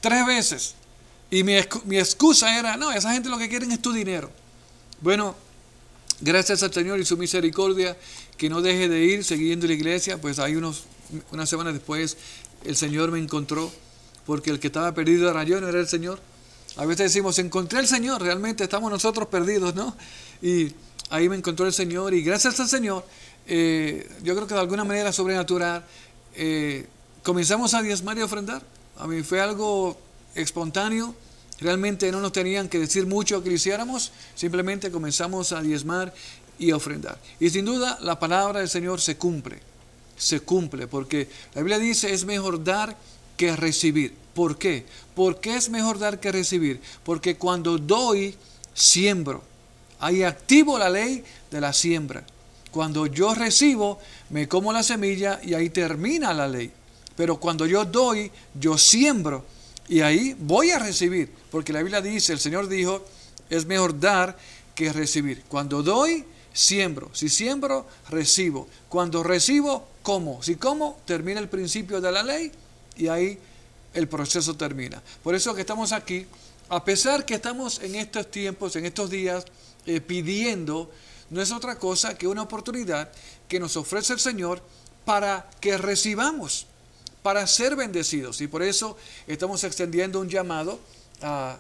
tres veces. Y mi, mi excusa era, no, esa gente lo que quieren es tu dinero. Bueno, Gracias al Señor y su misericordia, que no deje de ir siguiendo la iglesia, pues ahí unos, unas semanas después el Señor me encontró, porque el que estaba perdido era yo, no era el Señor. A veces decimos, encontré al Señor, realmente estamos nosotros perdidos, ¿no? Y ahí me encontró el Señor y gracias al Señor, eh, yo creo que de alguna manera sobrenatural, eh, comenzamos a diezmar y ofrendar. A mí fue algo espontáneo, Realmente no nos tenían que decir mucho que lo hiciéramos, simplemente comenzamos a diezmar y a ofrendar. Y sin duda la palabra del Señor se cumple, se cumple, porque la Biblia dice es mejor dar que recibir. ¿Por qué? ¿Por qué es mejor dar que recibir? Porque cuando doy, siembro. Ahí activo la ley de la siembra. Cuando yo recibo, me como la semilla y ahí termina la ley. Pero cuando yo doy, yo siembro y ahí voy a recibir, porque la Biblia dice, el Señor dijo, es mejor dar que recibir. Cuando doy, siembro. Si siembro, recibo. Cuando recibo, como. Si como, termina el principio de la ley y ahí el proceso termina. Por eso que estamos aquí, a pesar que estamos en estos tiempos, en estos días, eh, pidiendo, no es otra cosa que una oportunidad que nos ofrece el Señor para que recibamos para ser bendecidos. Y por eso estamos extendiendo un llamado a,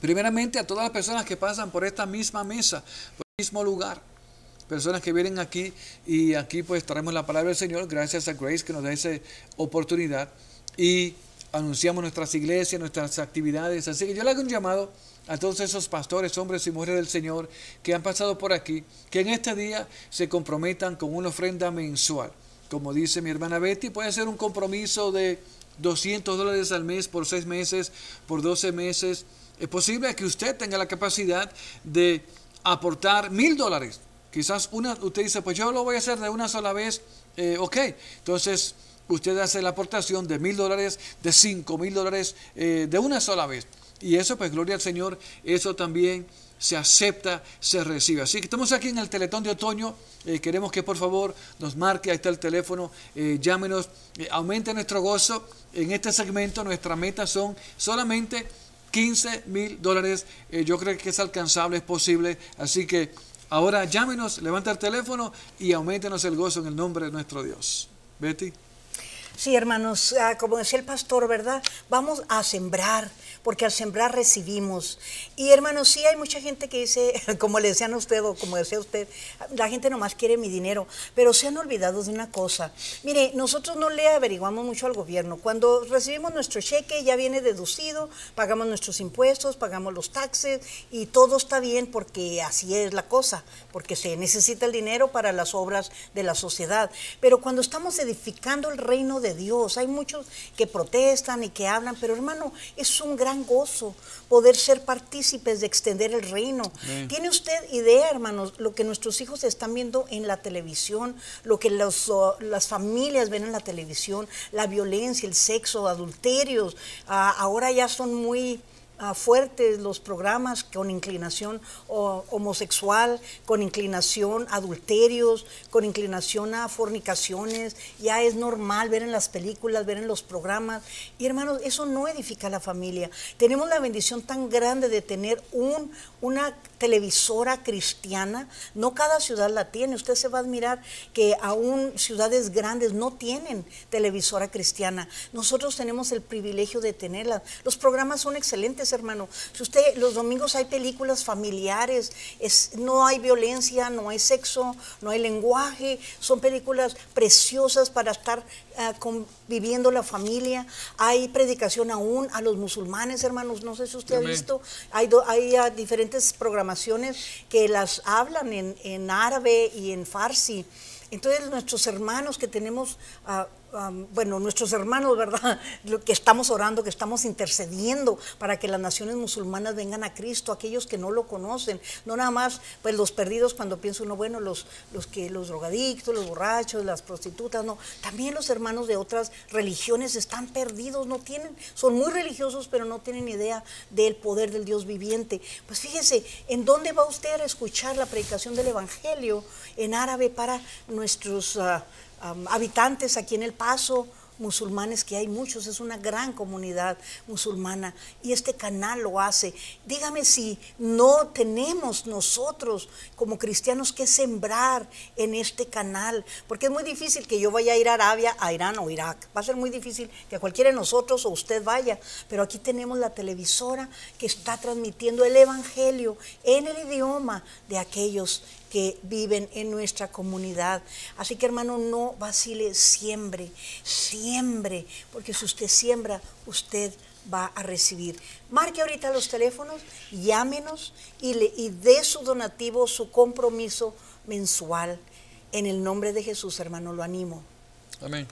primeramente a todas las personas que pasan por esta misma mesa, por el mismo lugar. Personas que vienen aquí y aquí pues traemos la palabra del Señor gracias a Grace que nos da esa oportunidad y anunciamos nuestras iglesias, nuestras actividades. Así que yo le hago un llamado a todos esos pastores, hombres y mujeres del Señor que han pasado por aquí, que en este día se comprometan con una ofrenda mensual como dice mi hermana Betty, puede ser un compromiso de 200 dólares al mes por 6 meses, por 12 meses. Es posible que usted tenga la capacidad de aportar mil dólares. Quizás una, usted dice, pues yo lo voy a hacer de una sola vez. Eh, ok, entonces usted hace la aportación de mil dólares, de cinco mil dólares, eh, de una sola vez. Y eso, pues gloria al Señor, eso también se acepta, se recibe. Así que estamos aquí en el Teletón de Otoño. Eh, queremos que por favor nos marque, ahí está el teléfono, eh, llámenos, eh, aumente nuestro gozo. En este segmento nuestra meta son solamente 15 mil dólares. yo creo que es alcanzable, es posible. Así que ahora llámenos, levanta el teléfono y aumentenos el gozo en el nombre de nuestro Dios. Betty. Sí, hermanos, ah, como decía el pastor, ¿verdad? Vamos a sembrar porque al sembrar recibimos. Y hermanos, sí hay mucha gente que dice, como le decían a usted o como decía usted, la gente nomás quiere mi dinero, pero se han olvidado de una cosa. Mire, nosotros no le averiguamos mucho al gobierno. Cuando recibimos nuestro cheque ya viene deducido, pagamos nuestros impuestos, pagamos los taxes y todo está bien porque así es la cosa, porque se necesita el dinero para las obras de la sociedad. Pero cuando estamos edificando el reino de Dios, hay muchos que protestan y que hablan, pero hermano, es un gran gozo poder ser partícipes de extender el reino. ¿Tiene usted idea, hermanos, lo que nuestros hijos están viendo en la televisión, lo que las familias ven en la televisión, la violencia, el sexo, adulterios? Ah, ahora ya son muy fuertes los programas con inclinación homosexual, con inclinación a adulterios, con inclinación a fornicaciones. Ya es normal ver en las películas, ver en los programas. Y hermanos, eso no edifica la familia. Tenemos la bendición tan grande de tener un, una televisora cristiana. No cada ciudad la tiene. Usted se va a admirar que aún ciudades grandes no tienen televisora cristiana. Nosotros tenemos el privilegio de tenerla. Los programas son excelentes hermano. Si usted, los domingos hay películas familiares, es, no hay violencia, no hay sexo, no hay lenguaje, son películas preciosas para estar ah, conviviendo la familia. Hay predicación aún a los musulmanes, hermanos, no sé si usted ha visto, hay, hay ah, diferentes programaciones que las hablan en, árabe y en farsi. Entonces nuestros hermanos que tenemos... Ah, bueno, nuestros hermanos, ¿verdad? Lo que estamos orando, que estamos intercediendo para que las naciones musulmanas vengan a Cristo, aquellos que no lo conocen, no nada más, pues los perdidos cuando pienso uno, bueno, los, los que, los drogadictos, los borrachos, las prostitutas, no, también los hermanos de otras religiones están perdidos, no tienen, son muy religiosos, pero no tienen idea del poder del Dios viviente. Pues fíjese, ¿en dónde va usted a escuchar la predicación del Evangelio en árabe para nuestros... Ah, habitantes aquí en El Paso, musulmanes que hay muchos, es una gran comunidad musulmana y este canal lo hace. Dígame si no tenemos nosotros como cristianos que sembrar en este canal, porque es muy difícil que yo vaya a ir a Arabia, a Irán o Irak. Va a ser muy difícil que cualquiera de nosotros o usted vaya, pero aquí tenemos la televisora que está transmitiendo el Evangelio en el idioma de aquellos que viven en nuestra comunidad. Así que hermano, no vacile, siembre, siembre, porque si usted siembra, usted va a recibir. Marque ahorita los teléfonos, llámenos y, le, y dé su donativo, su compromiso mensual. En el nombre de Jesús, hermano, lo animo. Amén.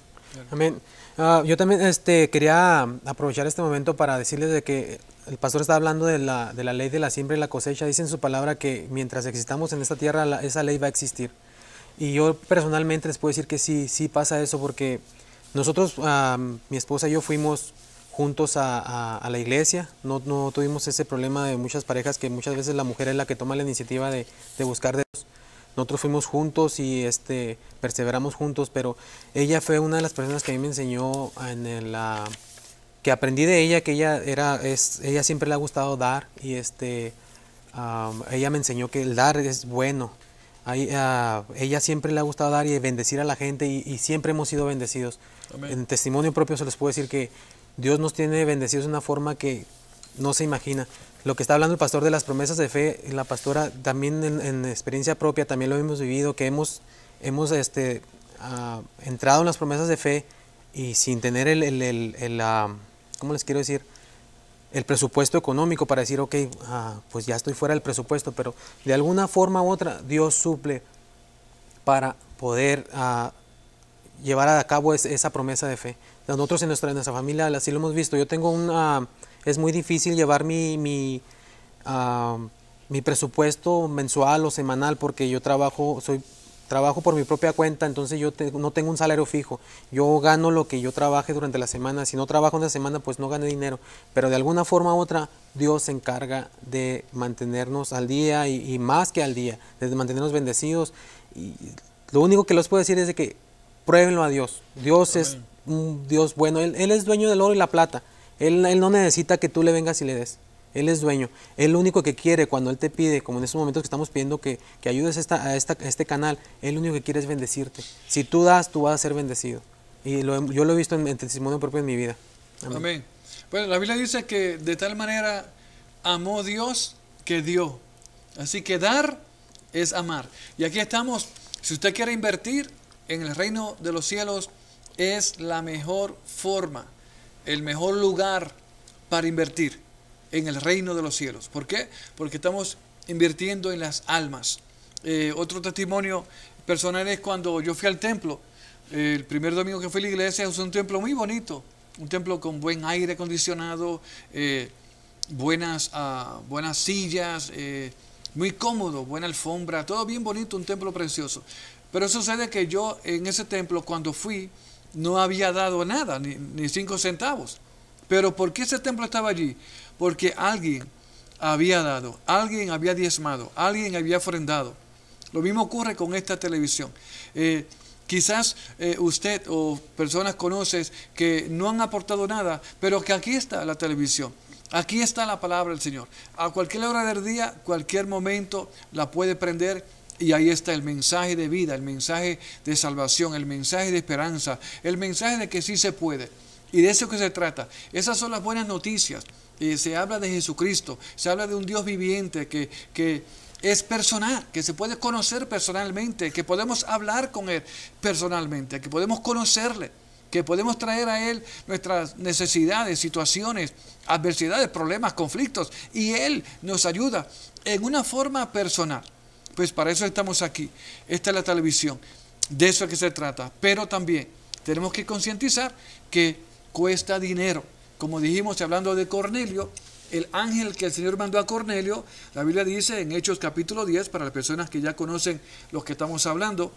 Amén. Ah, yo también este, quería aprovechar este momento para decirles de que el pastor está hablando de la, ley de la siembra y la cosecha. Dice en su palabra que mientras existamos en esta tierra, esa ley va a existir. Y yo personalmente les puedo decir que sí, sí pasa eso, porque nosotros, mi esposa y yo fuimos juntos a, la iglesia, no, tuvimos ese problema de muchas parejas que muchas veces la mujer es la que toma la iniciativa de, buscar de Dios. Nosotros fuimos juntos y este, perseveramos juntos, pero ella fue una de las personas que a mí me enseñó en la que aprendí de ella, que ella, era, es, ella siempre le ha gustado dar y este, ella me enseñó que el dar es bueno. Ahí, ah, ella siempre le ha gustado dar y bendecir a la gente y, siempre hemos sido bendecidos. En testimonio propio se les puede decir que Dios nos tiene bendecidos de una forma que no se imagina. Lo que está hablando el pastor de las promesas de fe, la pastora también en, experiencia propia, también lo hemos vivido, que hemos, hemos este, ah, entrado en las promesas de fe y sin tener el, el, ah, ¿cómo les quiero decir? el presupuesto económico para decir, ok, ah, pues ya estoy fuera del presupuesto, pero de alguna forma u otra Dios suple para poder ah, llevar a cabo esa promesa de fe. Nosotros en nuestra, familia así lo hemos visto. Yo tengo una... Es muy difícil llevar mi, mi ah, presupuesto mensual o semanal porque yo trabajo, soy trabajo por mi propia cuenta, entonces yo no tengo un salario fijo. Yo gano lo que yo trabaje durante la semana. Si no trabajo una semana, pues no gano dinero. Pero de alguna forma u otra, Dios se encarga de mantenernos al día y, más que al día, de mantenernos bendecidos. Y lo único que les puedo decir es de que pruébenlo a Dios. Dios es un Dios bueno. Él, es dueño del oro y la plata. él no necesita que tú le vengas y le des. Él es dueño. Él único que quiere cuando Él te pide, como en estos momentos que estamos pidiendo que, ayudes a, este canal, Él único que quiere es bendecirte. Si tú das, tú vas a ser bendecido. Y yo lo he visto en, testimonio propio en mi vida. Amén. Bueno, la Biblia dice que de tal manera amó Dios que dio. Así que dar es amar. Y aquí estamos. Si usted quiere invertir en el reino de los cielos, es la mejor forma, el mejor lugar para invertir en el reino de los cielos. ¿Por qué? Porque estamos invirtiendo en las almas. Eh, otro testimonio personal es cuando yo fui al templo. el primer domingo que fui a la iglesia es un templo muy bonito, un templo con buen aire acondicionado, eh, buenas, ah, buenas sillas, eh, muy cómodo, buena alfombra, todo bien bonito, un templo precioso. Pero sucede que yo en ese templo cuando fui no había dado nada, ni, ni cinco centavos. Pero ¿por qué ese templo estaba allí? porque alguien había dado, alguien había diezmado, alguien había ofrendado. Lo mismo ocurre con esta televisión. Eh, quizás eh, usted o personas conoces que no han aportado nada, pero que aquí está la televisión. Aquí está la palabra del Señor. A cualquier hora del día, cualquier momento, la puede prender y ahí está el mensaje de vida, el mensaje de salvación, el mensaje de esperanza, el mensaje de que sí se puede. Y de eso que se trata. Esas son las buenas noticias y eh, se habla de Jesucristo, se habla de un Dios viviente que, que es personal, que se puede conocer personalmente, que podemos hablar con Él personalmente, que podemos conocerle, que podemos traer a Él nuestras necesidades, situaciones, adversidades, problemas, conflictos, y Él nos ayuda en una forma personal. Pues para eso estamos aquí. Esta es la televisión. De eso es que se trata. Pero también tenemos que concientizar que cuesta dinero como dijimos hablando de Cornelio, el ángel que el Señor mandó a Cornelio, la Biblia dice en Hechos capítulo 10, para las personas que ya conocen los que estamos hablando,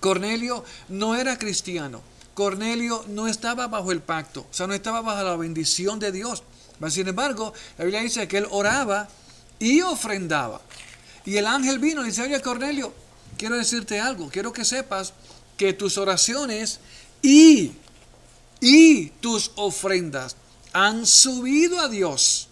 Cornelio no era cristiano, Cornelio no estaba bajo el pacto, o sea, no estaba bajo la bendición de Dios. Sin embargo, la Biblia dice que él oraba y ofrendaba. Y el ángel vino y dice, oye Cornelio, quiero decirte algo, quiero que sepas que tus oraciones y y tus ofrendas han subido a Dios.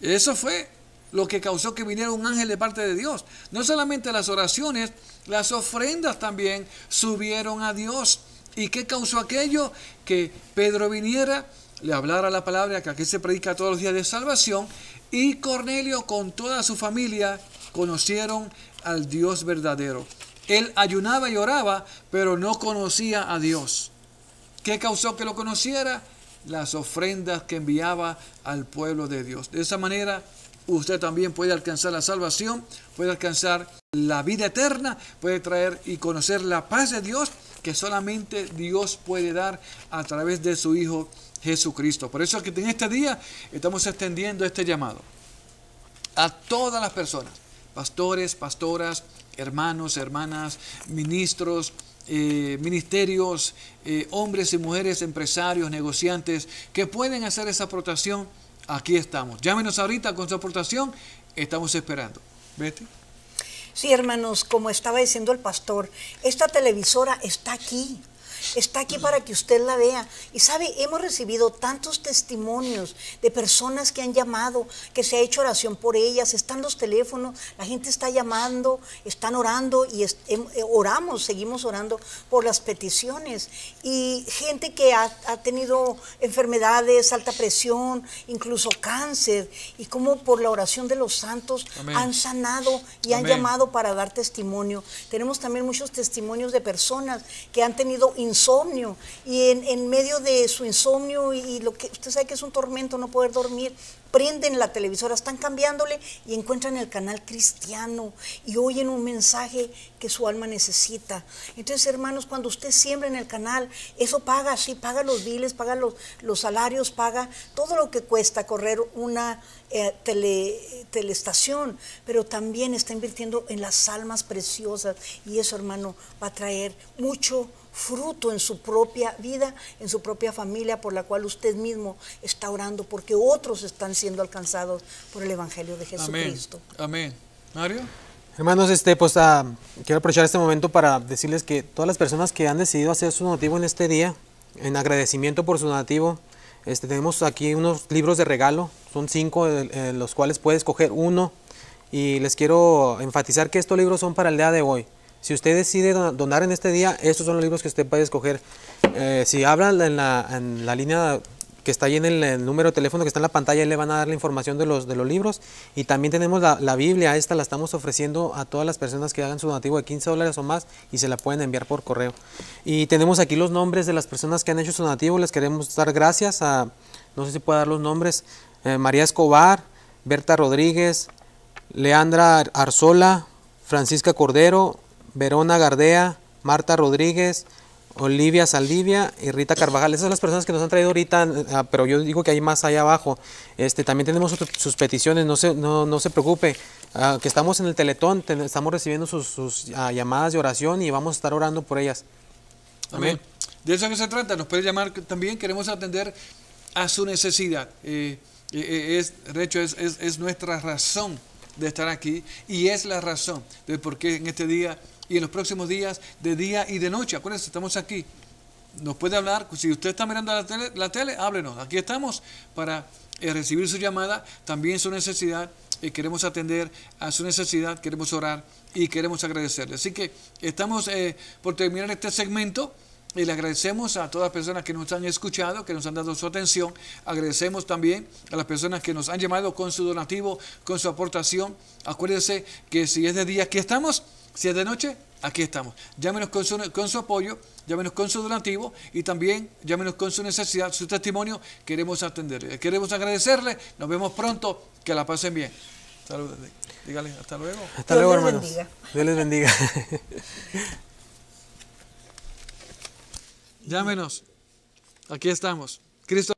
Eso fue lo que causó que viniera un ángel de parte de Dios. No solamente las oraciones, las ofrendas también subieron a Dios. ¿Y qué causó aquello? Que Pedro viniera, le hablara la palabra que aquí se predica todos los días de salvación, y Cornelio con toda su familia conocieron al Dios verdadero. Él ayunaba y oraba, pero no conocía a Dios. ¿Qué causó que lo conociera? Las ofrendas que enviaba al pueblo de Dios. De esa manera, usted también puede alcanzar la salvación, puede alcanzar la vida eterna, puede traer y conocer la paz de Dios que solamente Dios puede dar a través de su Hijo Jesucristo. Por eso es que en este día estamos extendiendo este llamado a todas las personas, pastores, pastoras, hermanos, hermanas, ministros, eh, ministerios, eh, hombres y mujeres, empresarios, negociantes que pueden hacer esa aportación, aquí estamos. Llámenos ahorita con su aportación, estamos esperando. Vete. Sí, hermanos, como estaba diciendo el pastor, esta televisora está aquí está aquí para que usted la vea. Y sabe, hemos recibido tantos testimonios de personas que han llamado, que se ha hecho oración por ellas, están los teléfonos, la gente está llamando, están orando y eh, oramos, seguimos orando por las peticiones. Y gente que ha, tenido enfermedades, alta presión, incluso cáncer, y como por la oración de los santos han sanado y han llamado para dar testimonio. Tenemos también muchos testimonios de personas que han tenido insomnio insomnio y en, medio de su insomnio y, lo que usted sabe que es un tormento no poder dormir, prenden la televisora, están cambiándole y encuentran el canal cristiano y oyen un mensaje que su alma necesita. Entonces, hermanos, cuando usted siembra en el canal, eso paga, sí, paga los biles, paga los, los salarios, paga todo lo que cuesta correr una eh, tele, telestación, pero también está invirtiendo en las almas preciosas y eso, hermano, va a traer mucho fruto en su propia vida, en su propia familia, por la cual usted mismo está orando, porque otros están siendo alcanzados por el Evangelio de Jesucristo. Amén. Amén. Mario. Hermanos, este, pues ah, quiero aprovechar este momento para decirles que todas las personas que han decidido hacer su donativo en este día, en agradecimiento por su donativo, este, tenemos aquí unos libros de regalo, son cinco, de eh, eh, los cuales puedes escoger uno. Y les quiero enfatizar que estos libros son para el día de hoy. Si usted decide donar en este día, estos son los libros que usted puede escoger. Eh, si habla en la, línea que está ahí en el, número de teléfono que está en la pantalla, le van a dar la información de los, de los libros. Y también tenemos la, Biblia, esta la estamos ofreciendo a todas las personas que hagan su donativo de 15 dólares o más y se la pueden enviar por correo. Y tenemos aquí los nombres de las personas que han hecho su donativo. Les queremos dar gracias a, no sé si puedo dar los nombres, eh, María Escobar, Berta Rodríguez, Leandra Arzola, Francisca Cordero, Verona Gardea, Marta Rodríguez, Olivia Saldivia y Rita Carvajal. Esas son las personas que nos han traído ahorita, ah, pero yo digo que hay más allá abajo. Este, también tenemos sus peticiones, no se, no, no se preocupe. Ah, que estamos en el Teletón, estamos recibiendo sus, ah, llamadas de oración y vamos a estar orando por ellas. Amén. De eso que se trata, nos puede llamar también, queremos atender a su necesidad. Eh, eh, eh, es, de hecho, es, es nuestra razón de estar aquí y es la razón de por qué en este día y en los próximos días, de día y de noche. Acuérdense, estamos aquí. Nos puede hablar, pues, si usted está mirando la tele, háblenos. Aquí estamos para eh, recibir su llamada, también su necesidad. Y eh, queremos atender a su necesidad, queremos orar y queremos agradecerle. Así que estamos eh, por terminar este segmento. Y le agradecemos a todas las personas que nos han escuchado, que nos han dado su atención. Agradecemos también a las personas que nos han llamado con su donativo, con su aportación. Acuérdense que si es de día aquí estamos si es de noche, aquí estamos. Llámenos con su, con su apoyo, llámenos con su donativo y también llámenos con su necesidad, su testimonio. Queremos atenderle, eh, queremos agradecerle. Nos vemos pronto. Que la pasen bien. Saludos. Dígale, hasta luego. Hasta luego, hermanos. Bendiga. Dios les bendiga. Llámenos. Aquí estamos. Cristo.